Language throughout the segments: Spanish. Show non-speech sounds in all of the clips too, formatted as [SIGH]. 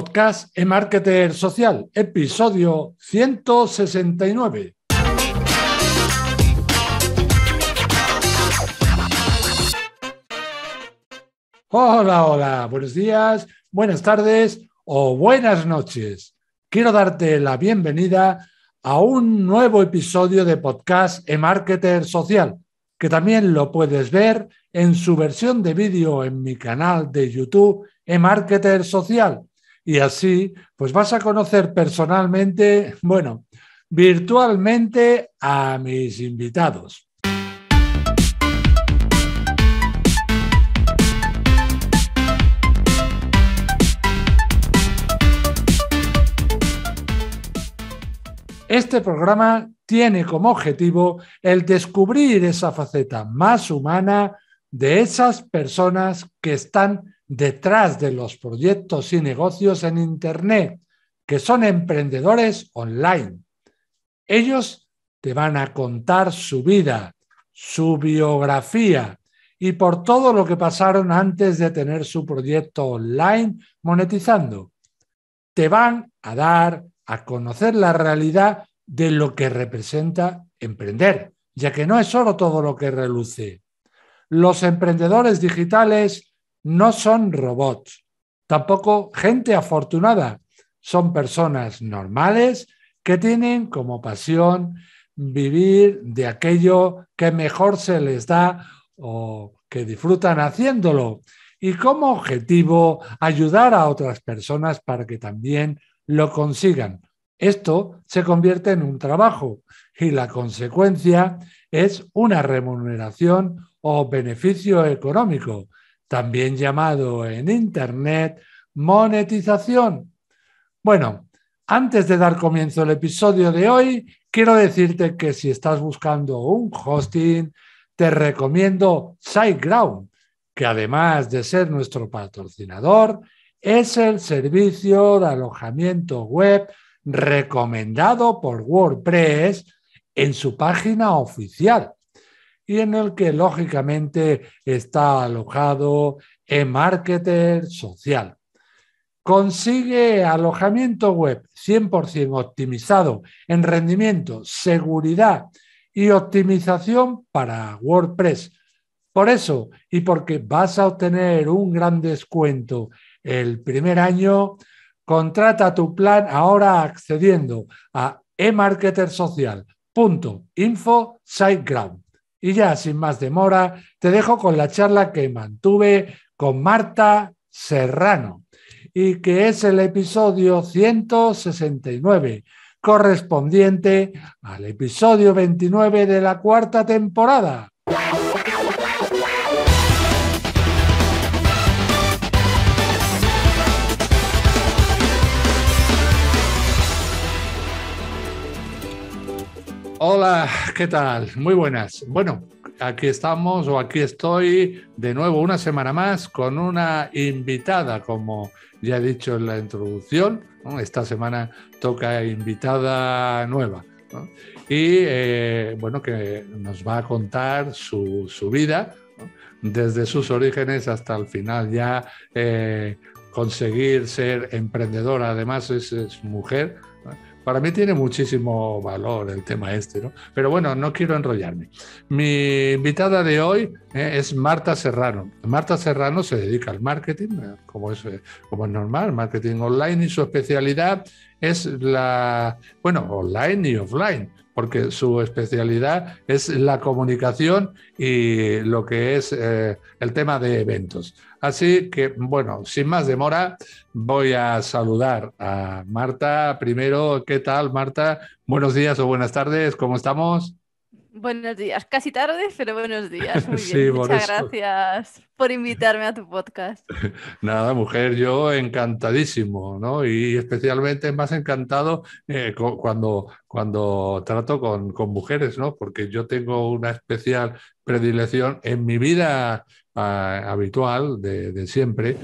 Podcast Emarketer Social, episodio 169. Hola, hola, buenos días, buenas tardes o buenas noches. Quiero darte la bienvenida a un nuevo episodio de podcast Emarketer Social, que también lo puedes ver en su versión de vídeo en mi canal de YouTube Emarketer Social y así pues vas a conocer personalmente, bueno, virtualmente a mis invitados. Este programa tiene como objetivo el descubrir esa faceta más humana de esas personas que están detrás de los proyectos y negocios en Internet, que son emprendedores online. Ellos te van a contar su vida, su biografía y por todo lo que pasaron antes de tener su proyecto online monetizando. Te van a dar a conocer la realidad de lo que representa emprender, ya que no es solo todo lo que reluce. Los emprendedores digitales no son robots, tampoco gente afortunada, son personas normales que tienen como pasión vivir de aquello que mejor se les da o que disfrutan haciéndolo y como objetivo ayudar a otras personas para que también lo consigan. Esto se convierte en un trabajo y la consecuencia es una remuneración o beneficio económico también llamado en Internet monetización. Bueno, antes de dar comienzo al episodio de hoy, quiero decirte que si estás buscando un hosting, te recomiendo SiteGround, que además de ser nuestro patrocinador, es el servicio de alojamiento web recomendado por WordPress en su página oficial y en el que lógicamente está alojado eMarketer social. Consigue alojamiento web 100% optimizado en rendimiento, seguridad y optimización para WordPress. Por eso y porque vas a obtener un gran descuento el primer año, contrata tu plan ahora accediendo a emarketersocial.info siteground. Y ya, sin más demora, te dejo con la charla que mantuve con Marta Serrano y que es el episodio 169, correspondiente al episodio 29 de la cuarta temporada Hola, ¿qué tal? Muy buenas. Bueno, aquí estamos o aquí estoy de nuevo una semana más con una invitada, como ya he dicho en la introducción. Esta semana toca invitada nueva. Y eh, bueno, que nos va a contar su, vida, desde sus orígenes hasta el final ya. Eh, conseguir ser emprendedora, además es mujer, para mí tiene muchísimo valor el tema este, ¿no? Pero bueno, no quiero enrollarme. Mi invitada de hoy eh, es Marta Serrano. Marta Serrano se dedica al marketing, eh, como es, eh, como es normal, marketing online y su especialidad es la, bueno, online y offline, porque su especialidad es la comunicación y lo que es el tema de eventos. Así que, bueno, sin más demora, voy a saludar a Marta. Primero, ¿qué tal, Marta? Buenos días o buenas tardes, ¿cómo estamos? Buenos días, casi tarde, pero buenos días. [LAUGHS] Muchas gracias por invitarme a tu podcast. [LAUGHS] Nada, mujer, yo encantadísimo, ¿no? Y especialmente más encantado eh, cuando, cuando trato con, con, mujeres, ¿no? Porque yo tengo una especial predilección en mi vida Ah, habitual de, siempre.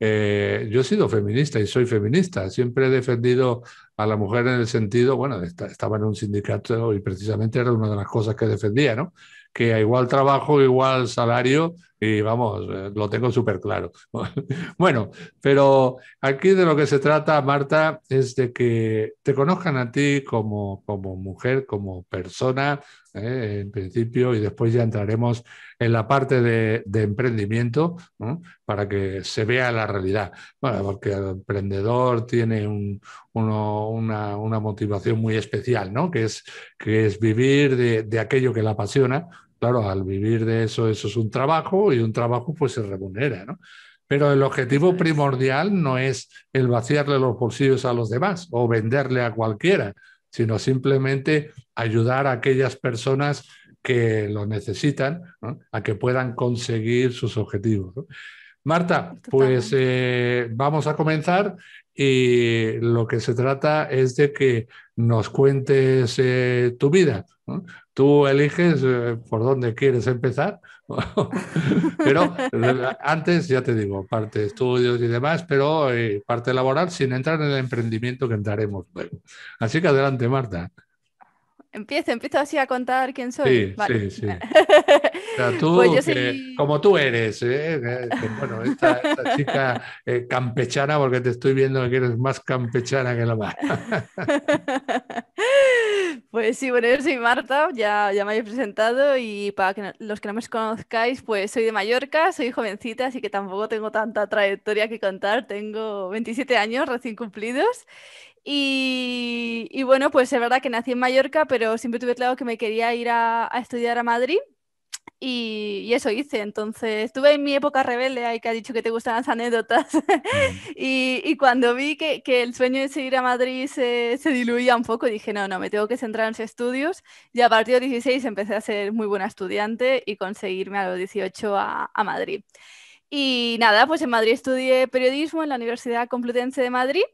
Eh, yo he sido feminista y soy feminista. Siempre he defendido a la mujer en el sentido, bueno, estaba en un sindicato y precisamente era una de las cosas que defendía, ¿no? Que a igual trabajo, igual salario, y vamos, eh, lo tengo súper claro. [LAUGHS] bueno, pero aquí de lo que se trata, Marta, es de que te conozcan a ti como, como mujer, como persona, eh, en principio, y después ya entraremos en la parte de, emprendimiento para que se vea la realidad. Bueno, porque el emprendedor tiene una, motivación muy especial, ¿no? Que es, que es vivir de, de aquello que le apasiona Claro, al vivir de eso, eso es un trabajo y un trabajo pues se remunera, ¿no? Pero el objetivo primordial no es el vaciarle los bolsillos a los demás o venderle a cualquiera, sino simplemente ayudar a aquellas personas que lo necesitan a que puedan conseguir sus objetivos. Marta, pues eh, vamos a comenzar y lo que se trata es de que nos cuentes eh, tu vida, Tú eliges eh, por dónde quieres empezar, [LAUGHS] pero [LAUGHS] antes, ya te digo, parte de estudios y demás, pero eh, parte laboral sin entrar en el emprendimiento que entraremos luego. Así que adelante, Marta. Empiezo, empiezo así a contar quién soy. Sí, sí, sí. [LAUGHS] Pues como tú eres, ¿eh? bueno, esta, chica eh, campechana, porque te estoy viendo que eres más campechana que la más. [LAUGHS] Pues sí, bueno, yo soy Marta, ya, ya me habéis presentado y para que los que no me conozcáis, pues soy de Mallorca, soy jovencita, así que tampoco tengo tanta trayectoria que contar, tengo 27 años recién cumplidos y, bueno, pues es verdad que nací en Mallorca, pero siempre tuve claro que me quería ir a estudiar a Madrid y, eso hice. Entonces, estuve en mi época rebelde, hay que ha dicho que te gustan las anécdotas. [LAUGHS] y, cuando vi que, el sueño de seguir a Madrid se, diluía un poco, dije, no, no, me tengo que centrar en los estudios. Y a partir de 16 empecé a ser muy buena estudiante y conseguirme a los 18 a Madrid. Y nada, pues en Madrid estudié periodismo en la Universidad Complutense de Madrid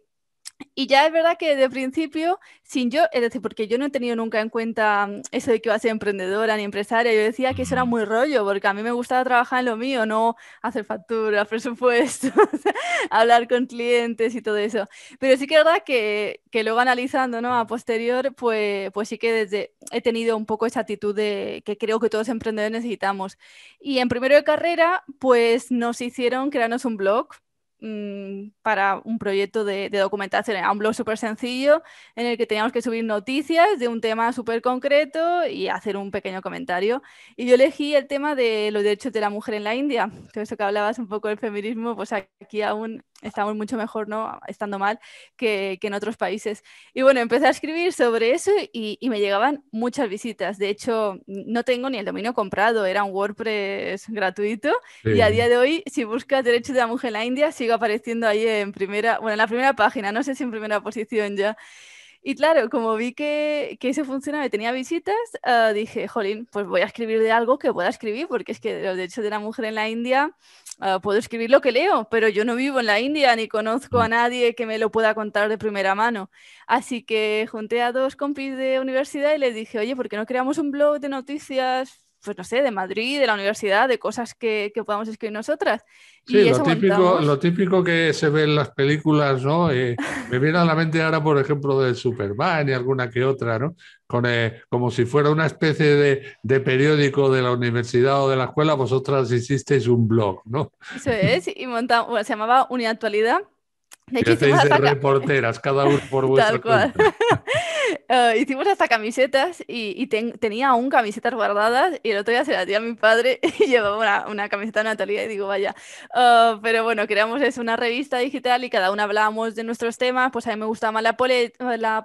y ya es verdad que de principio, sin yo, es decir, porque yo no he tenido nunca en cuenta mm, eso de que iba a ser emprendedora ni empresaria, yo decía que eso era muy rollo, porque a mí me gustaba trabajar en lo mío, no hacer facturas, [LAUGHS] presupuestos, hablar con clientes y todo eso. Pero sí que es verdad que, que, luego analizando ¿no? a posterior, pues, pues sí que desde he tenido un poco esa actitud de que creo que todos los emprendedores necesitamos. Y en primero de carrera, pues nos hicieron crearnos un blog Mm, para un proyecto de, documentación, era un blog súper sencillo en el que teníamos que subir noticias de un tema súper concreto y hacer un pequeño comentario. Y yo elegí el tema de los derechos de la mujer en la India, Que eso que hablabas un poco del feminismo, pues aquí aún estamos mucho mejor, ¿no? Estando mal que, en otros países. Y bueno, empecé a escribir sobre eso y, me llegaban muchas visitas. De hecho, no tengo ni el dominio comprado, era un WordPress gratuito. Y a día de hoy, si buscas derechos de la mujer en la India, sigo apareciendo ahí en primera, bueno, en la primera página, no sé si en primera posición ya. Y claro, como vi que, que eso funcionaba y tenía visitas, ah, dije, jolín, pues voy a escribir de algo que pueda escribir, porque es que los derechos de la mujer en la India Ah, puedo escribir lo que leo, pero yo no vivo en la India ni conozco a mm. nadie que me lo pueda contar de primera mano. Así que junté a dos compis de universidad y les dije, oye, ¿por qué no creamos un blog de noticias pues no sé, de Madrid, de la universidad, de cosas que, que podamos escribir nosotras. Sí, lo, típico, lo típico que se ve en las películas, ¿no? Eh, [LAUGHS] me viene a la mente ahora, por ejemplo, de Superman y alguna que otra, ¿no? Con, eh, como si fuera una especie de, de, periódico de la universidad o de la escuela, vosotras hicisteis un blog, ¿no? Eso es, y montamos, se llamaba Unidad Actualidad de reporteras, cada uno por [LAUGHS] [LAUGHS] ah, hicimos hasta camisetas y, tenía aún camisetas guardadas y el otro día se las di a mi padre [LAUGHS] y llevaba una, camiseta de Natalia y digo, vaya. Ah, pero bueno, creamos es una revista digital y cada uno hablábamos de nuestros temas, pues a mí me gustaba más la,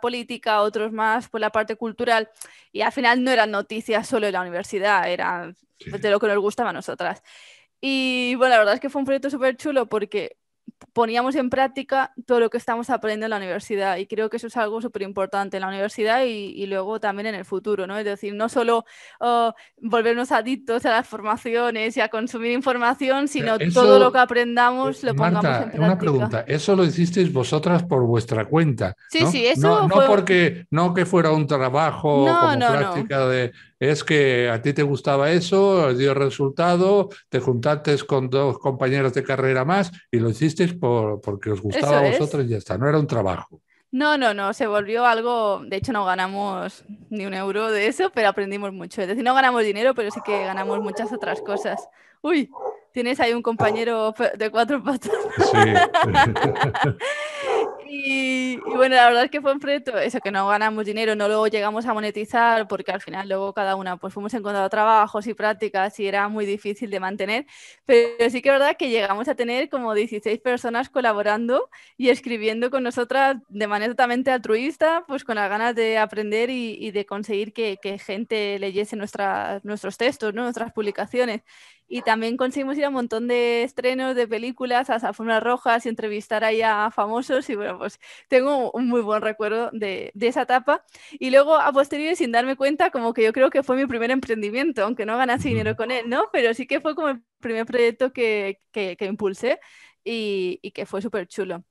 política, otros más por la parte cultural y al final no eran noticias solo de la universidad, era de lo que nos gustaba a nosotras. Y bueno, la verdad es que fue un proyecto súper chulo porque poníamos en práctica todo lo que estamos aprendiendo en la universidad y creo que eso es algo súper importante en la universidad y, luego también en el futuro, ¿no? Es decir, no solo oh, volvernos adictos a las formaciones y a consumir información, sino todo lo que aprendamos lo pongamos en práctica. Una pregunta, eso lo hicisteis vosotras por vuestra cuenta. Sí, ¿no? sí, eso no, no porque no que fuera un trabajo como práctica de es que a ti te gustaba eso, dio resultado, te juntaste con dos compañeros de carrera más y lo hicisteis porque os gustaba a vosotros y ya está, no era un trabajo. No, no, no, se volvió algo, de hecho no ganamos ni un euro de eso, pero aprendimos mucho. Es decir, no ganamos dinero, pero sí que ganamos muchas otras cosas. Uy, tienes ahí un compañero de cuatro patas. [LAUGHS] Y, bueno, la verdad es que fue un proyecto, eso que no ganamos dinero, no lo llegamos a monetizar porque al final luego cada una pues fuimos encontrando trabajos y prácticas y era muy difícil de mantener, pero sí que es verdad que llegamos a tener como 16 personas colaborando y escribiendo con nosotras de manera totalmente altruista, pues con las ganas de aprender y, de conseguir que, que gente leyese nuestras, nuestros textos, nuestras publicaciones y también conseguimos ir a un montón de estrenos de películas, a alfombras Rojas y entrevistar ahí a famosos y bueno, pues tengo un muy buen recuerdo de, esa etapa. Y luego a posteriori, sin darme cuenta, como que yo creo que fue mi primer emprendimiento, aunque no ganase dinero con él, ¿no? Pero sí que fue como el primer proyecto que, que, impulsé y, y que fue súper chulo.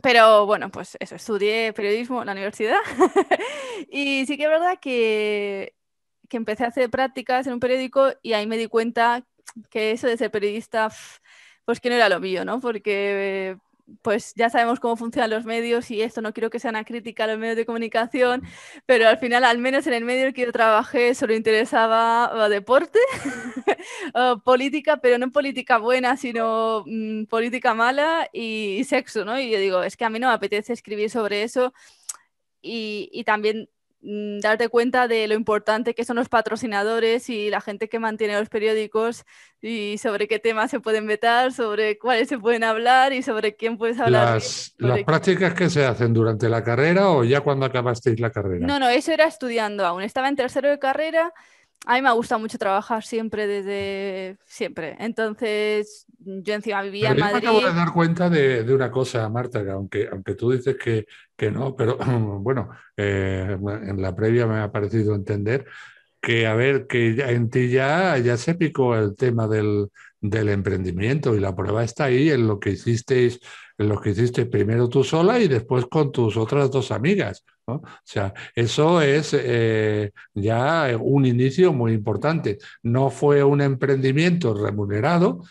Pero bueno, pues eso, estudié periodismo en la universidad [LAUGHS] y sí que es verdad que, que, empecé a hacer prácticas en un periódico y ahí me di cuenta que eso de ser periodista, pues que no era lo mío, ¿no? Porque eh, pues ya sabemos cómo funcionan los medios y esto no quiero que sea una crítica a los medios de comunicación, pero al final, al menos en el medio en el que yo trabajé, solo interesaba uh, deporte, [LAUGHS] uh, política, pero no política buena, sino mm, política mala y, sexo, ¿no? Y yo digo, es que a mí no me apetece escribir sobre eso y, y también Mm, darte cuenta de lo importante que son los patrocinadores y la gente que mantiene los periódicos y sobre qué temas se pueden vetar, sobre cuáles se pueden hablar y sobre quién puedes hablar. Las, las prácticas que se hacen durante la carrera o ya cuando acabasteis la carrera. No, no, eso era estudiando aún. Estaba en tercero de carrera a mí me gusta mucho trabajar siempre desde siempre. Entonces, yo encima vivía en Madrid. me acabo de dar cuenta de, una cosa, Marta, aunque, aunque tú dices que, que no, pero [CLEARS THROAT] bueno, eh, en la previa me ha parecido entender que, a ver, que en ti ya, ya se picó el tema del, del emprendimiento y la prueba está ahí en lo que hicisteis, en lo que hiciste primero tú sola y después con tus otras dos amigas. O sea, eso es eh, ya un inicio muy importante. No fue un emprendimiento remunerado,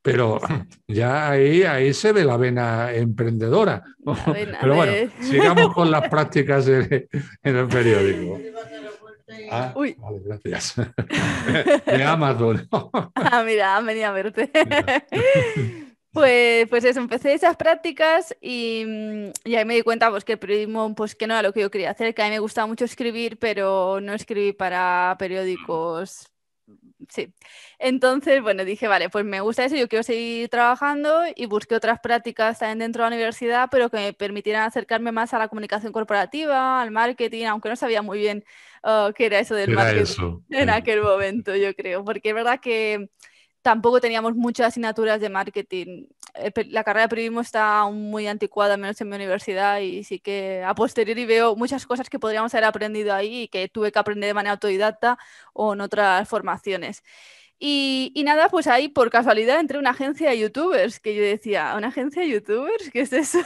pero [CLEARS THROAT] ya ahí, ahí se ve la vena emprendedora. pero bueno, sigamos con las [LAUGHS] prácticas en, el periódico. Ah, gracias. De [LAUGHS] Amazon. [LAUGHS] ah, mira, venía a verte. Pues, pues, eso, empecé esas prácticas mm, y, ahí me di cuenta pues, que el periodismo pues, que no era lo que yo quería hacer, que a mí me gustaba mucho escribir, pero no escribí para periódicos. Sí. Entonces, bueno, dije, vale, pues me gusta eso, yo quiero seguir trabajando y busqué otras prácticas también dentro de la universidad, pero que me permitieran acercarme más a la comunicación corporativa, al marketing, aunque no sabía muy bien oh, qué era eso del marketing [LAUGHS] en aquel momento, yo creo, porque es verdad que tampoco teníamos muchas asignaturas de marketing. Eh, la carrera de periodismo está aún muy anticuada, menos en mi universidad, y sí que a posteriori veo muchas cosas que podríamos haber aprendido ahí y que tuve que aprender de manera autodidacta o en otras formaciones. Y, nada, pues ahí por casualidad entré una agencia de youtubers, que yo decía, ¿una agencia de youtubers? ¿Qué es eso?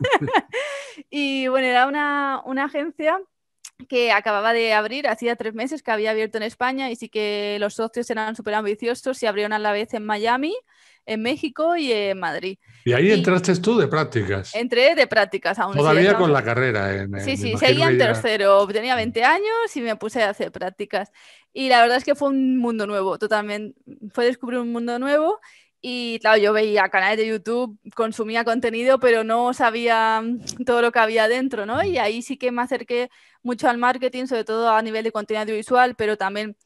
[LAUGHS] y bueno, era una, una agencia que acababa de abrir, hacía tres meses que había abierto en España y sí que los socios eran súper ambiciosos y abrieron a la vez en Miami, en México y en Madrid. Y ahí entraste tú de prácticas. Entré de prácticas aún. Todavía con la carrera. En, ¿eh? sí, sí, seguía en tercero, tenía 20 años y me puse a hacer prácticas. Y la verdad es que fue un mundo nuevo, totalmente. Fue descubrir un mundo nuevo y claro, yo veía canales de YouTube, consumía contenido, pero no sabía mm, todo lo que había dentro, ¿no? Y ahí sí que me acerqué mucho al marketing, sobre todo a nivel de contenido audiovisual, pero también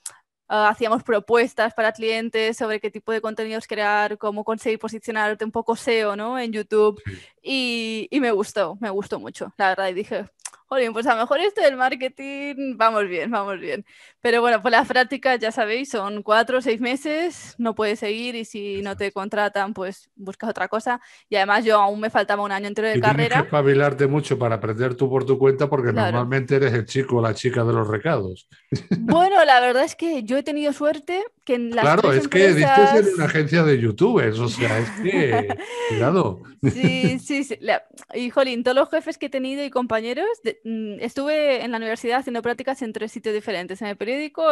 ah, hacíamos propuestas para clientes sobre qué tipo de contenidos crear, cómo conseguir posicionarte un poco SEO ¿no? en YouTube. Y, me gustó, me gustó mucho, la verdad. Y dije, oye pues a lo mejor esto del marketing, vamos bien, vamos bien. Pero bueno, pues las prácticas, ya sabéis, son cuatro o seis meses, no puedes seguir y si no te contratan, pues buscas otra cosa. Y además yo aún me faltaba un año entero de carrera. Tienes que espabilarte mucho para aprender tú por tu cuenta porque normalmente eres el chico o la chica de los recados. [LAUGHS] Bueno, la verdad es que yo he tenido suerte que en la Claro, es que diste ser una agencia de youtubers, o sea, es que... [LAUGHS] Cuidado. Sí, sí, sí. Y jolín, todos los jefes que he tenido y compañeros, mm, estuve en la universidad haciendo prácticas en tres sitios diferentes, en el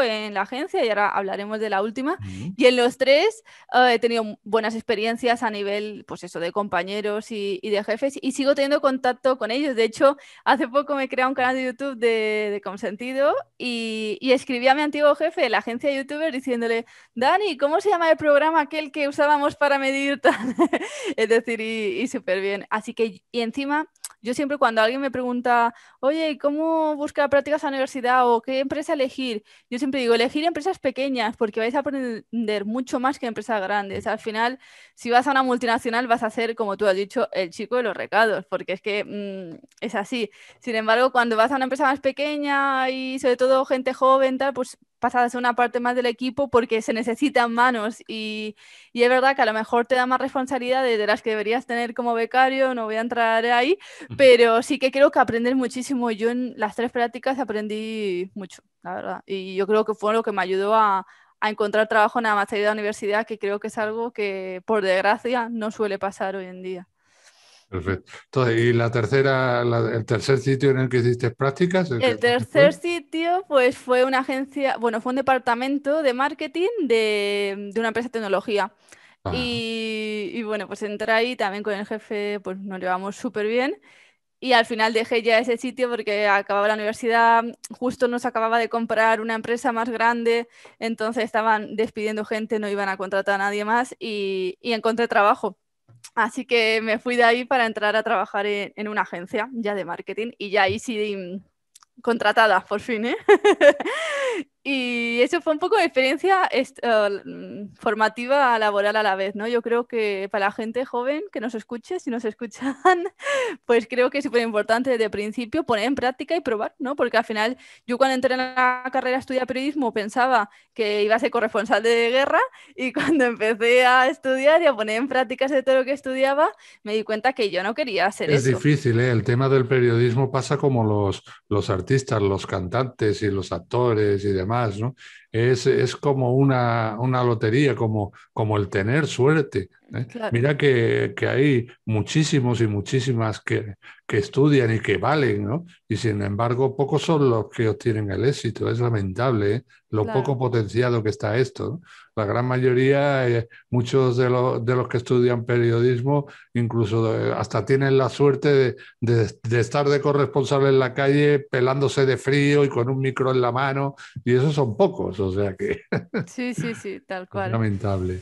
en la agencia, y ahora hablaremos de la última. Y en los tres eh, he tenido buenas experiencias a nivel, pues eso, de compañeros y, de jefes, y sigo teniendo contacto con ellos. De hecho, hace poco me he un canal de YouTube de, Consentido y, escribí a mi antiguo jefe de la agencia youtuber diciéndole, Dani, ¿cómo se llama el programa aquel que usábamos para medir? [LAUGHS] es decir, y, y súper bien. Así que, y encima yo siempre cuando alguien me pregunta, oye, ¿cómo buscar prácticas a la universidad o qué empresa elegir? Yo siempre digo, elegir empresas pequeñas porque vais a aprender mucho más que empresas grandes. Al final, si vas a una multinacional vas a ser, como tú has dicho, el chico de los recados, porque es que mm, es así. Sin embargo, cuando vas a una empresa más pequeña y sobre todo gente joven, tal, pues pasar a ser una parte más del equipo porque se necesitan manos y, es verdad que a lo mejor te da más responsabilidad de, las que deberías tener como becario, no voy a entrar ahí, pero sí que creo que aprendes muchísimo. Yo en las tres prácticas aprendí mucho, la verdad, y yo creo que fue lo que me ayudó a, encontrar trabajo en la materia de la universidad, que creo que es algo que por desgracia no suele pasar hoy en día. Perfecto. Entonces, ¿y la tercera, el tercer sitio en el que hiciste prácticas? El, tercer sitio, pues fue una agencia, bueno, fue un departamento de marketing de, una empresa de tecnología. Y, bueno, pues entré ahí también con el jefe, pues nos llevamos súper bien. Y al final dejé ya ese sitio porque acababa la universidad, justo nos acababa de comprar una empresa más grande, entonces estaban despidiendo gente, no iban a contratar a nadie más y, y encontré trabajo. Así que me fui de ahí para entrar a trabajar en, una agencia ya de marketing y ya ahí sí mm, contratada por fin, ¿eh? [LAUGHS] Y eso fue un poco de experiencia eh, mm, formativa laboral a la vez, ¿no? Yo creo que para la gente joven que nos escuche, si nos [LAUGHS] escuchan, pues creo que es súper importante desde el principio poner en práctica y probar, ¿no? Porque al final yo cuando entré en la carrera Estudia estudiar periodismo pensaba que iba a ser corresponsal de guerra y [LAUGHS] cuando empecé a estudiar y a poner en práctica de todo lo que estudiaba, me di cuenta que yo no quería hacer eso. Es difícil, ¿eh? El tema del periodismo pasa como los, los artistas, los cantantes y los actores y demás más, não es, como una, lotería, como, como el tener suerte. ¿eh? Mira que, hay muchísimos y muchísimas que, estudian y que valen, Y sin embargo, pocos son los que obtienen el éxito. Es lamentable ¿eh? lo poco potenciado que está esto. La gran mayoría, eh, muchos de, los que estudian periodismo, incluso hasta tienen la suerte de, estar de corresponsable en la calle pelándose de frío y con un micro en la mano, y esos son pocos o sea que... [LAUGHS] Sí, sí, sí, tal cual. Lamentable.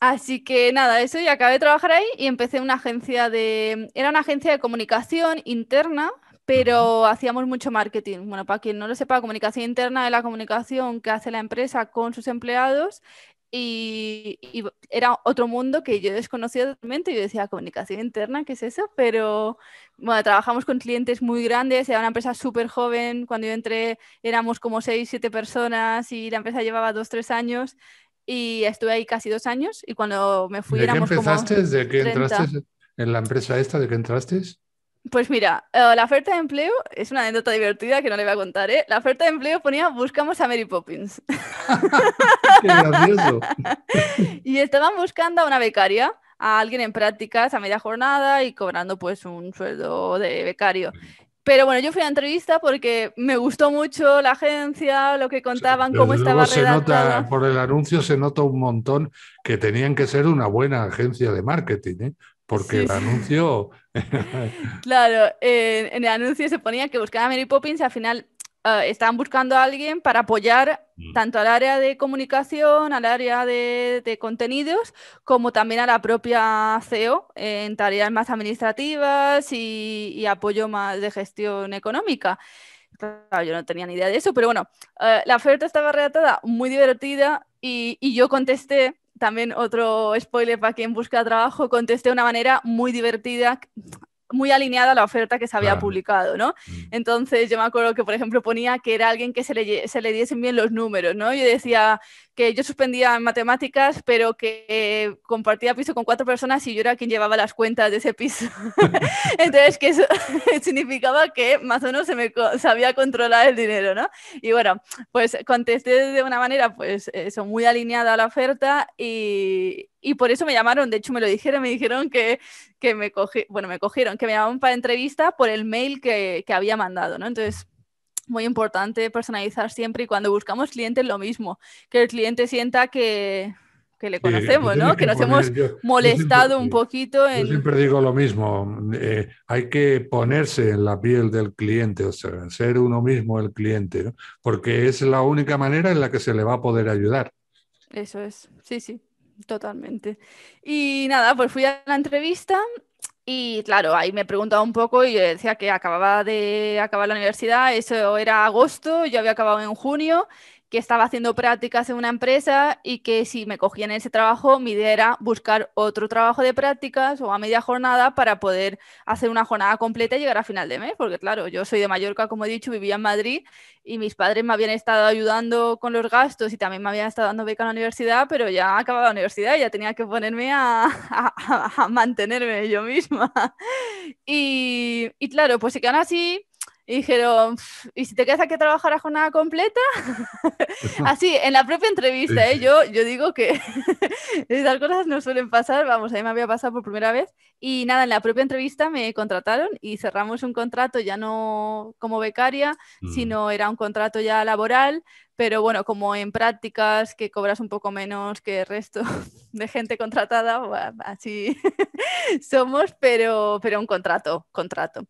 Así que nada, eso y acabé de trabajar ahí y empecé una agencia de... Era una agencia de comunicación interna, pero hacíamos mucho marketing. Bueno, para quien no lo sepa, comunicación interna es la comunicación que hace la empresa con sus empleados y, era otro mundo que yo desconocía totalmente. Yo decía, comunicación interna, ¿qué es eso? Pero bueno, trabajamos con clientes muy grandes, era una empresa súper joven. Cuando yo entré éramos como seis siete personas y la empresa llevaba dos tres años y estuve ahí casi dos años y cuando me fui... ¿De éramos qué empezaste? ¿De qué entraste en la empresa esta? ¿De qué entraste? Pues mira, eh, la oferta de empleo es una anécdota divertida que no le voy a contar, ¿eh? La oferta de empleo ponía buscamos a Mary Poppins. [LAUGHS] Qué gracioso. [LAUGHS] y estaban buscando a una becaria, a alguien en prácticas a media jornada y cobrando pues un sueldo de becario. Pero bueno, yo fui a entrevista porque me gustó mucho la agencia, lo que contaban, cómo estaba se por el anuncio se nota un montón que tenían que ser una buena agencia de marketing, ¿eh? Porque el anuncio. [LAUGHS] claro, en el anuncio se ponía que buscaban a Mary Poppins y al final ah, estaban buscando a alguien para apoyar mm. tanto al área de comunicación, al área de, contenidos, como también a la propia CEO en tareas más administrativas y, apoyo más de gestión económica. Claro, yo no tenía ni idea de eso, pero bueno, ah, la oferta estaba redactada muy divertida y, y yo contesté también otro spoiler para quien busca trabajo, contesté de una manera muy divertida, muy alineada a la oferta que se había publicado, ¿no? Mm. Entonces yo me acuerdo que, por ejemplo, ponía que era alguien que se le, se le diesen bien los números, ¿no? Yo decía que yo suspendía en matemáticas, pero que compartía piso con cuatro personas y yo era quien llevaba las cuentas de ese piso. [LAUGHS] [LAUGHS] Entonces, que eso [LAUGHS] significaba que más o menos se me sabía controlar el dinero, ¿no? Y bueno, pues contesté de una manera, pues eso, muy alineada a la oferta y, y por eso me llamaron, de hecho me lo dijeron, me dijeron que, que me cogieron, bueno, me cogieron, que me llamaron para entrevista por el mail que, había mandado, ¿no? Entonces, muy importante personalizar siempre y cuando buscamos clientes lo mismo, que el cliente sienta que, le conocemos, ¿no? Que, nos hemos molestado un poquito. siempre digo lo mismo, eh, hay que ponerse en la piel del cliente, o sea, ser uno mismo el cliente, porque es la única manera en la que se le va a poder ayudar. Eso es, sí, sí totalmente. Y nada, pues fui a la entrevista y claro, ahí me preguntaba un poco y decía que acababa de acabar la universidad, eso era agosto, yo había acabado en junio que estaba haciendo prácticas en una empresa y que si me cogían ese trabajo, mi idea era buscar otro trabajo de prácticas o a media jornada para poder hacer una jornada completa y llegar a final de mes, porque claro, yo soy de Mallorca, como he dicho, vivía en Madrid y mis padres me habían estado ayudando con los gastos y también me habían estado dando beca en la universidad, pero ya acababa la universidad y ya tenía que ponerme a, [LAUGHS] mantenerme yo misma. [LAUGHS] Y, claro, pues si quedan así y dijeron, ¿y si te quedas aquí a trabajar a jornada completa? [LAUGHS] Así, en la propia entrevista, ¿eh? yo, yo digo que [LAUGHS] esas cosas no suelen pasar, vamos, a mí me había pasado por primera vez. Y nada, en la propia entrevista me contrataron y cerramos un contrato ya no como becaria, mm. sino era un contrato ya laboral, pero bueno, como en prácticas que cobras un poco menos que el resto [LAUGHS] de gente contratada, así somos, pero, pero un contrato, contrato.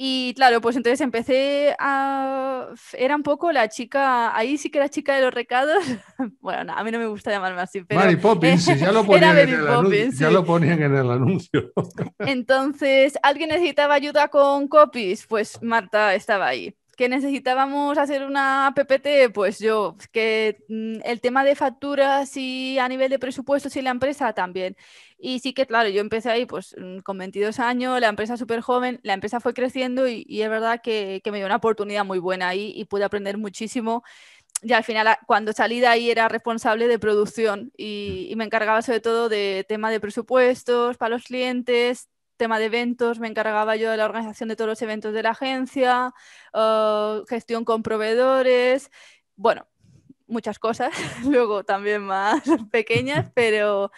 Y claro, pues entonces empecé a... Era un poco la chica, ahí sí que era chica de los recados. [LAUGHS] bueno, a mí no me gusta llamarme así, pero... Mary Poppins, sí, ya lo [LAUGHS] ponían, en el, ya lo ponían en el anuncio. [LAUGHS] entonces, ¿alguien necesitaba ayuda con copies? Pues Marta estaba ahí. ¿Que necesitábamos hacer una PPT? Pues yo, que mm, el tema de facturas y a nivel de presupuestos y la empresa también. Y sí que, claro, yo empecé ahí pues mm, con 22 años, la empresa súper joven, la empresa fue creciendo y, es verdad que, me dio una oportunidad muy buena ahí y pude aprender muchísimo. Y al final, cuando salí de ahí, era responsable de producción mm. y, me encargaba sobre todo de tema de presupuestos para los clientes, tema de eventos, me encargaba yo de la organización de todos los eventos de la agencia, oh, gestión con proveedores. Bueno, muchas cosas, [LAUGHS] luego también más [LAUGHS] pequeñas, pero,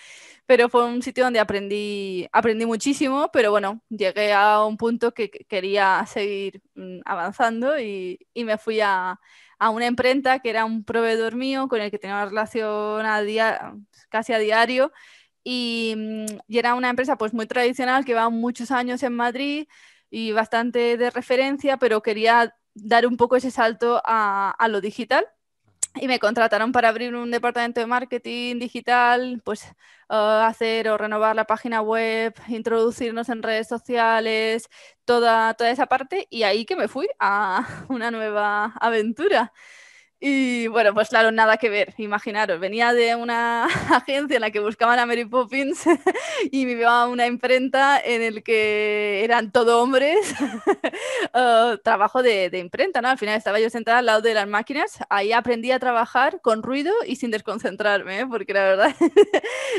pero fue un sitio donde aprendí, aprendí muchísimo, pero bueno, llegué a un punto que quería seguir mm, avanzando y, me fui a, una imprenta que era un proveedor mío con el que tenía una relación casi a diario mm, y, era una empresa pues muy tradicional que va muchos años en Madrid y bastante de referencia, pero quería dar un poco ese salto a, a lo digital y me contrataron para abrir un departamento de marketing digital, pues eh, hacer o renovar la página web, introducirnos en redes sociales, toda, toda esa parte y ahí que me fui a [LAUGHS] una nueva aventura. Y bueno, pues claro, nada que ver, imaginaros, venía de una [LAUGHS] agencia en la que buscaban a Mary Poppins [LAUGHS] y vivía iba una imprenta en el que eran todo hombres, [LAUGHS] eh, trabajo de, imprenta, ¿no? Al final estaba yo sentada al lado de las máquinas, ahí aprendí a trabajar con ruido y sin desconcentrarme, ¿eh? porque la verdad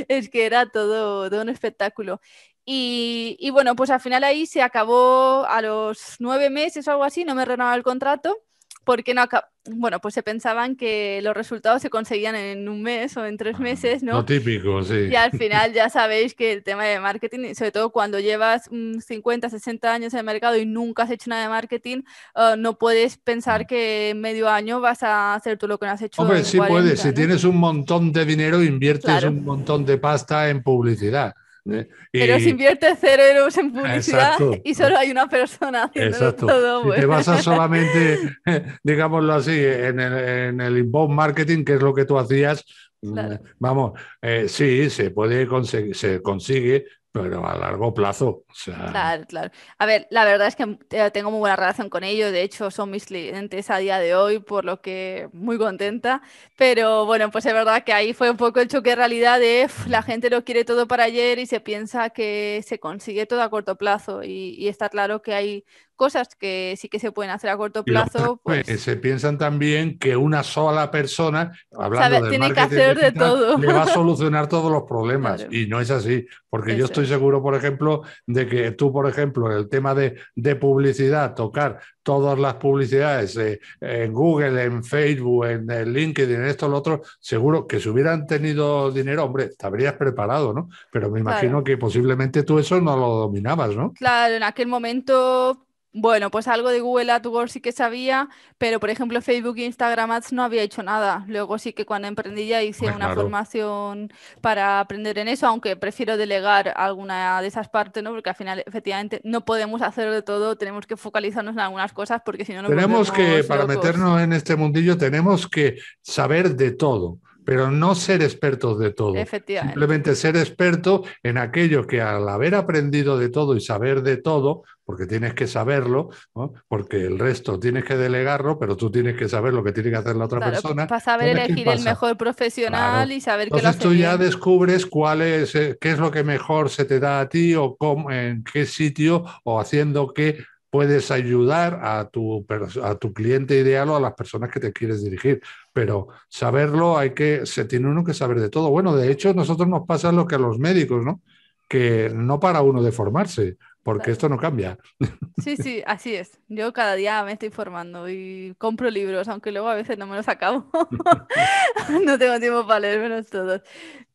es que era todo, un espectáculo. Y, y bueno, pues al final ahí se acabó a los nueve meses o algo así, no me renovaba el contrato porque no bueno, pues se pensaban que los resultados se conseguían en un mes o en tres ah, meses, ¿no? Lo típico, sí. Y al final ya sabéis que el tema de marketing, sobre todo cuando llevas 50, mm, 60 años en el mercado y nunca has hecho nada de marketing, ah, no puedes pensar que en medio año vas a hacer tú lo que no has hecho. Hombre, sí puedes. Si tienes un montón de dinero, inviertes un montón de pasta en publicidad. ¿eh? Pero si inviertes cero euros en publicidad y solo hay una persona haciéndolo todo. te pues. basas [LAUGHS] solamente, [LAUGHS] digámoslo así, en el, en el inbound marketing, que es lo que tú hacías, mm, Vamos, eh, sí, se puede conseguir, se consigue, pero a largo plazo. Claro, claro. A ver, la verdad es que tengo muy buena relación con ellos, de hecho son mis clientes a día de hoy, por lo que muy contenta, pero bueno, pues es verdad que ahí fue un poco el choque de realidad de la gente lo quiere todo para ayer y se piensa que se consigue todo a corto plazo y, está claro que hay cosas que sí que se pueden hacer a corto plazo. Pues... Se piensan también que una sola persona, hablando tiene que hacer de todo. le va a [LAUGHS] solucionar todos los problemas y no es así, porque yo estoy seguro, por ejemplo, de que tú, por ejemplo, en el tema de, publicidad, tocar todas las publicidades eh, en Google, en Facebook, en, LinkedIn, en esto, lo otro, seguro que si hubieran tenido dinero, hombre, te habrías preparado, ¿no? Pero me imagino que posiblemente tú eso no lo dominabas, ¿no? Claro, en aquel momento bueno, pues algo de Google AdWords sí que sabía, pero por ejemplo Facebook e Instagram Ads no había hecho nada. Luego sí que cuando emprendí ya hice una formación para aprender en eso, aunque prefiero delegar alguna de esas partes, ¿no? Porque al final efectivamente no podemos hacer de todo, tenemos que focalizarnos en algunas cosas porque si no no Tenemos que para meternos en este mundillo tenemos que saber de todo pero no ser expertos de todo. Simplemente ser experto en aquello que al haber aprendido de todo y saber de todo, porque tienes que saberlo, porque el resto tienes que delegarlo, pero tú tienes que saber lo que tiene que hacer la otra persona. Para saber elegir el mejor profesional y saber qué lo tú ya descubres cuál es, eh, qué es lo que mejor se te da a ti o cómo, en qué sitio o haciendo qué puedes ayudar a tu, a tu cliente ideal o a las personas que te quieres dirigir. Pero saberlo hay que, se tiene uno que saber de todo. Bueno, de hecho, nosotros nos pasa lo que a los médicos, ¿no? Que no para uno de formarse porque esto no cambia. Sí, sí, [LAUGHS] así es. Yo cada día me estoy formando y compro libros, aunque luego a veces no me los acabo. [LAUGHS] no tengo tiempo para leérmelos todos.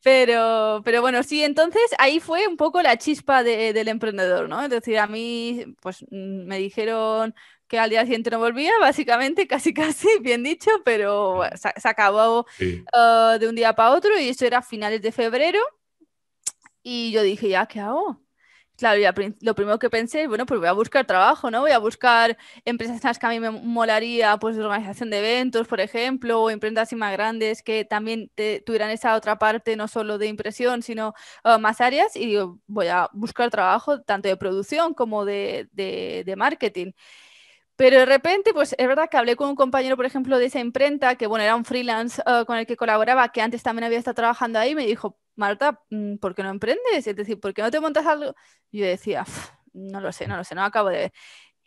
Pero, pero bueno, sí, entonces ahí fue un poco la chispa del emprendedor, ¿no? Es decir, a mí pues mm, me dijeron que al día siguiente no volvía, básicamente, [LAUGHS] casi casi, bien dicho, pero mm. se, acabó eh, de un día para otro y eso era a finales de febrero. Y yo dije, ¿ya qué hago? Claro, lo primero que pensé, bueno, pues voy a buscar trabajo, ¿no? Voy a buscar empresas las que a mí me molaría, pues, de organización de eventos, por ejemplo, o empresas más grandes que también te, tuvieran esa otra parte, no solo de impresión, sino eh, más áreas, y voy a buscar trabajo tanto de producción como de marketing. Pero de repente, pues es verdad que hablé con un compañero, por ejemplo, de esa imprenta, que bueno, era un freelance eh, con el que colaboraba, que antes también había estado trabajando ahí, y me dijo, Marta, mm, ¿por qué no emprendes? Es decir, ¿por qué no te montas algo? Y yo decía, no lo sé, no lo sé, no acabo de ver.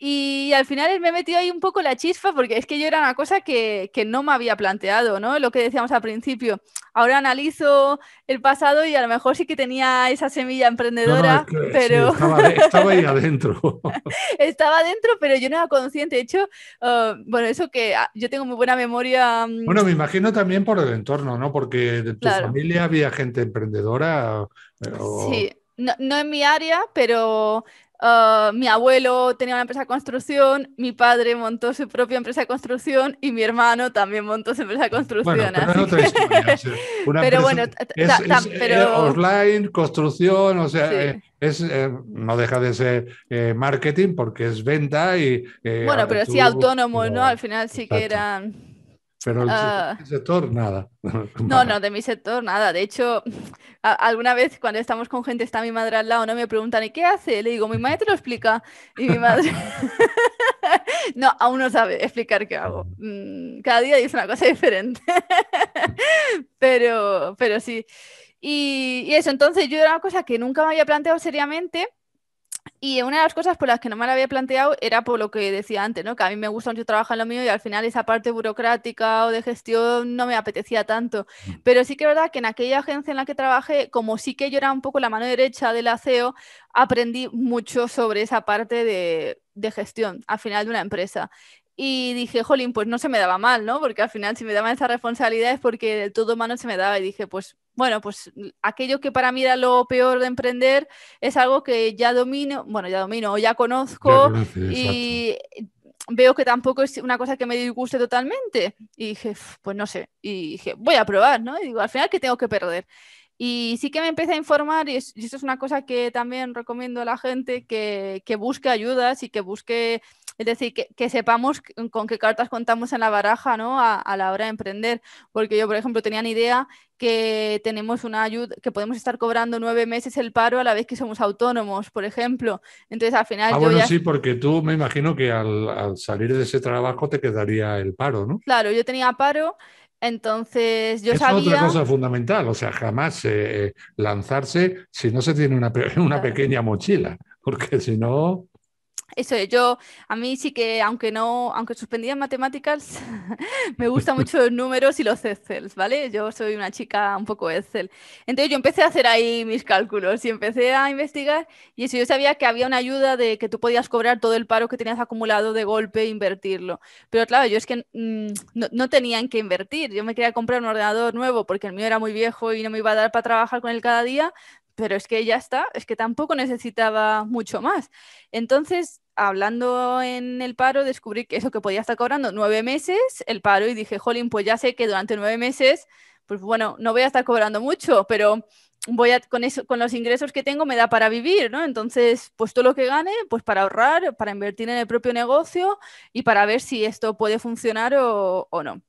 Y al final él me metió ahí un poco la chispa porque es que yo era una cosa que, no me había planteado, ¿no? Lo que decíamos al principio. Ahora analizo el pasado y a lo mejor sí que tenía esa semilla emprendedora, pero... estaba, ahí adentro. [LAUGHS] estaba adentro, pero yo no era consciente. De hecho, ah, bueno, eso que ah, yo tengo muy buena memoria... Mm, bueno, me imagino también por el entorno, ¿no? Porque de tu familia había gente emprendedora. Eh, sí, no en mi área, pero Ah, mi abuelo tenía una empresa de construcción, mi padre montó su propia empresa de construcción y mi hermano también montó su empresa de construcción. pero bueno, es, eh, online, construcción, o sea, eh, es, eh, no deja de ser marketing porque es venta y... bueno, pero sí autónomo, ¿no? Al final sí que eran... Pero uh, sector, [LAUGHS] nada. No, no, de mi sector, nada. De hecho, alguna vez cuando estamos con gente, está mi madre al lado, no me preguntan, ¿y qué hace? Le digo, mi madre te lo explica. Y mi madre, [LAUGHS] [LAUGHS] no, aún no sabe explicar qué hago. Mm, cada día dice una cosa diferente. pero, pero sí. Y, y eso, entonces yo era una cosa que nunca me había planteado seriamente y una de las cosas por las que no me la había planteado era por lo que decía antes, ¿no? Que a mí me gusta mucho trabajar en lo mío y al final esa parte burocrática o de gestión no me apetecía tanto. Mm. Pero sí que es verdad que en aquella agencia en la que trabajé, como sí que yo era un poco la mano derecha del aseo, aprendí mucho sobre esa parte de, gestión al final de una empresa y dije, jolín, pues no se me daba mal, ¿no? Porque al final si me daban esa responsabilidad es porque de todo mano se me daba y dije, pues bueno, pues mm, aquello que para mí era lo peor de emprender es algo que ya domino, bueno, ya domino, o ya conozco y veo que tampoco es una cosa que me disguste totalmente. Y dije, pues no sé, y dije, voy a probar, ¿no? Y digo, al final, ¿qué tengo que perder? Y sí que me empecé a informar, y, esto es una cosa que también recomiendo a la gente, que, que busque ayudas y que busque es decir, que, sepamos con qué cartas contamos en la baraja ¿no? A, la hora de emprender. Porque yo, por ejemplo, tenía ni idea que tenemos una ayuda, que podemos estar cobrando nueve meses el paro a la vez que somos autónomos, por ejemplo. Entonces, al final... Ah, bueno, sí, porque tú me imagino que al, salir de ese trabajo te quedaría el paro, ¿no? Claro, yo tenía paro. Entonces, yo es otra cosa fundamental, o sea, jamás eh, eh, lanzarse si no se tiene una, [LAUGHS] pequeña mochila, porque si no... Eso yo, a mí sí que, aunque no, aunque suspendía matemáticas, [LAUGHS] me gustan [LAUGHS] mucho los números y los Excel, ¿vale? Yo soy una chica un poco Excel. Entonces yo empecé a hacer ahí mis cálculos y empecé a investigar y eso yo sabía que había una ayuda de que tú podías cobrar todo el paro que tenías acumulado de golpe e invertirlo. Pero claro, yo es que mm, no, no tenían que invertir. Yo me quería comprar un ordenador nuevo porque el mío era muy viejo y no me iba a dar para trabajar con él cada día, pero es que ya está, es que tampoco necesitaba mucho más. Entonces, hablando en el paro, descubrí que eso que podía estar cobrando nueve meses el paro y dije, jolín, pues ya sé que durante nueve meses, pues bueno, no voy a estar cobrando mucho, pero voy a, con, eso, con los ingresos que tengo me da para vivir, ¿no? Entonces, pues todo lo que gane, pues para ahorrar, para invertir en el propio negocio y para ver si esto puede funcionar o, o no.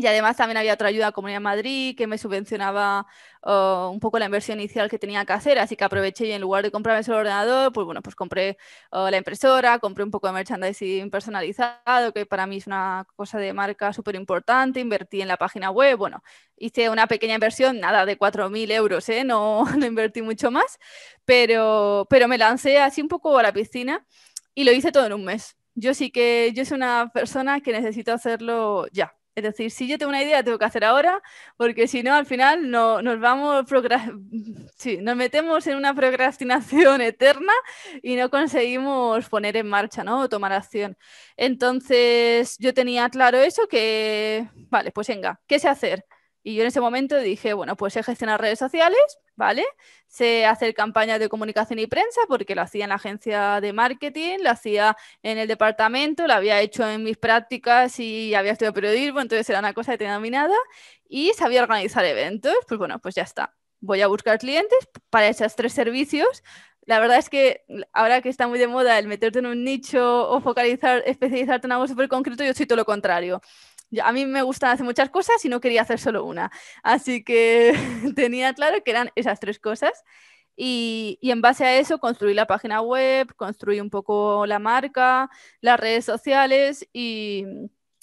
Y además también había otra ayuda Comunidad Madrid que me subvencionaba oh, un poco la inversión inicial que tenía que hacer, así que aproveché y en lugar de comprarme solo el ordenador, pues bueno, pues compré oh, la impresora, compré un poco de merchandising personalizado, que para mí es una cosa de marca súper importante, invertí en la página web, bueno, hice una pequeña inversión, nada de 4.000 euros, ¿eh? [LAUGHS] no, invertí mucho más, pero, pero me lancé así un poco a la piscina y lo hice todo en un mes. Yo sí que, yo soy una persona que necesito hacerlo ya es decir, si yo tengo una idea, tengo que hacer ahora, porque si no, al final no, nos vamos, [LAUGHS] sí, nos metemos en una procrastinación [LAUGHS] eterna y no conseguimos poner en marcha, ¿no? O tomar acción. Entonces, yo tenía claro eso, que, vale, pues venga, ¿qué sé hacer? Y yo en ese momento dije, bueno, pues sé gestionar redes sociales, ¿vale? Sé hacer campañas de comunicación y prensa porque lo hacía en la agencia de marketing, lo hacía en el departamento, lo había hecho en mis prácticas y había estudiado periodismo, entonces era una cosa determinada y sabía organizar eventos, pues bueno, pues ya está. Voy a buscar clientes para esos tres servicios, la verdad es que ahora que está muy de moda el meterte en un nicho o focalizar, especializarte en algo súper concreto, yo soy todo lo contrario a mí me gustan hacer muchas cosas y no quería hacer solo una. Así que [LAUGHS] tenía claro que eran esas tres cosas. Y, en base a eso construí la página web, construí un poco la marca, las redes sociales y...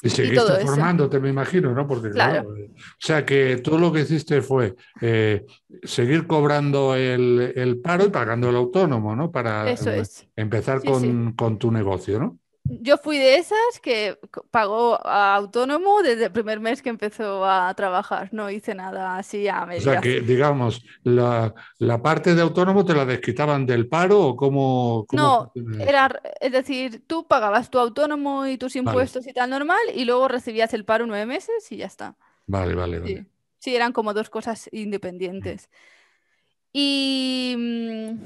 Y seguiste formándote, me imagino, ¿no? Porque, claro. Eh, o sea, que todo lo que hiciste fue eh, seguir cobrando el, paro y pagando el autónomo, ¿no? Para eh, empezar con tu negocio, ¿no? Yo fui de esas que pagó a autónomo desde el primer mes que empezó a trabajar, no hice nada así a medias. O sea que, digamos, la, parte de autónomo te la desquitaban del paro o cómo... No, era, es decir, tú pagabas tu autónomo y tus impuestos y tal normal y luego recibías el paro nueve meses y ya está. Vale, vale, vale. sí eran como dos cosas independientes. Mm. Y mm,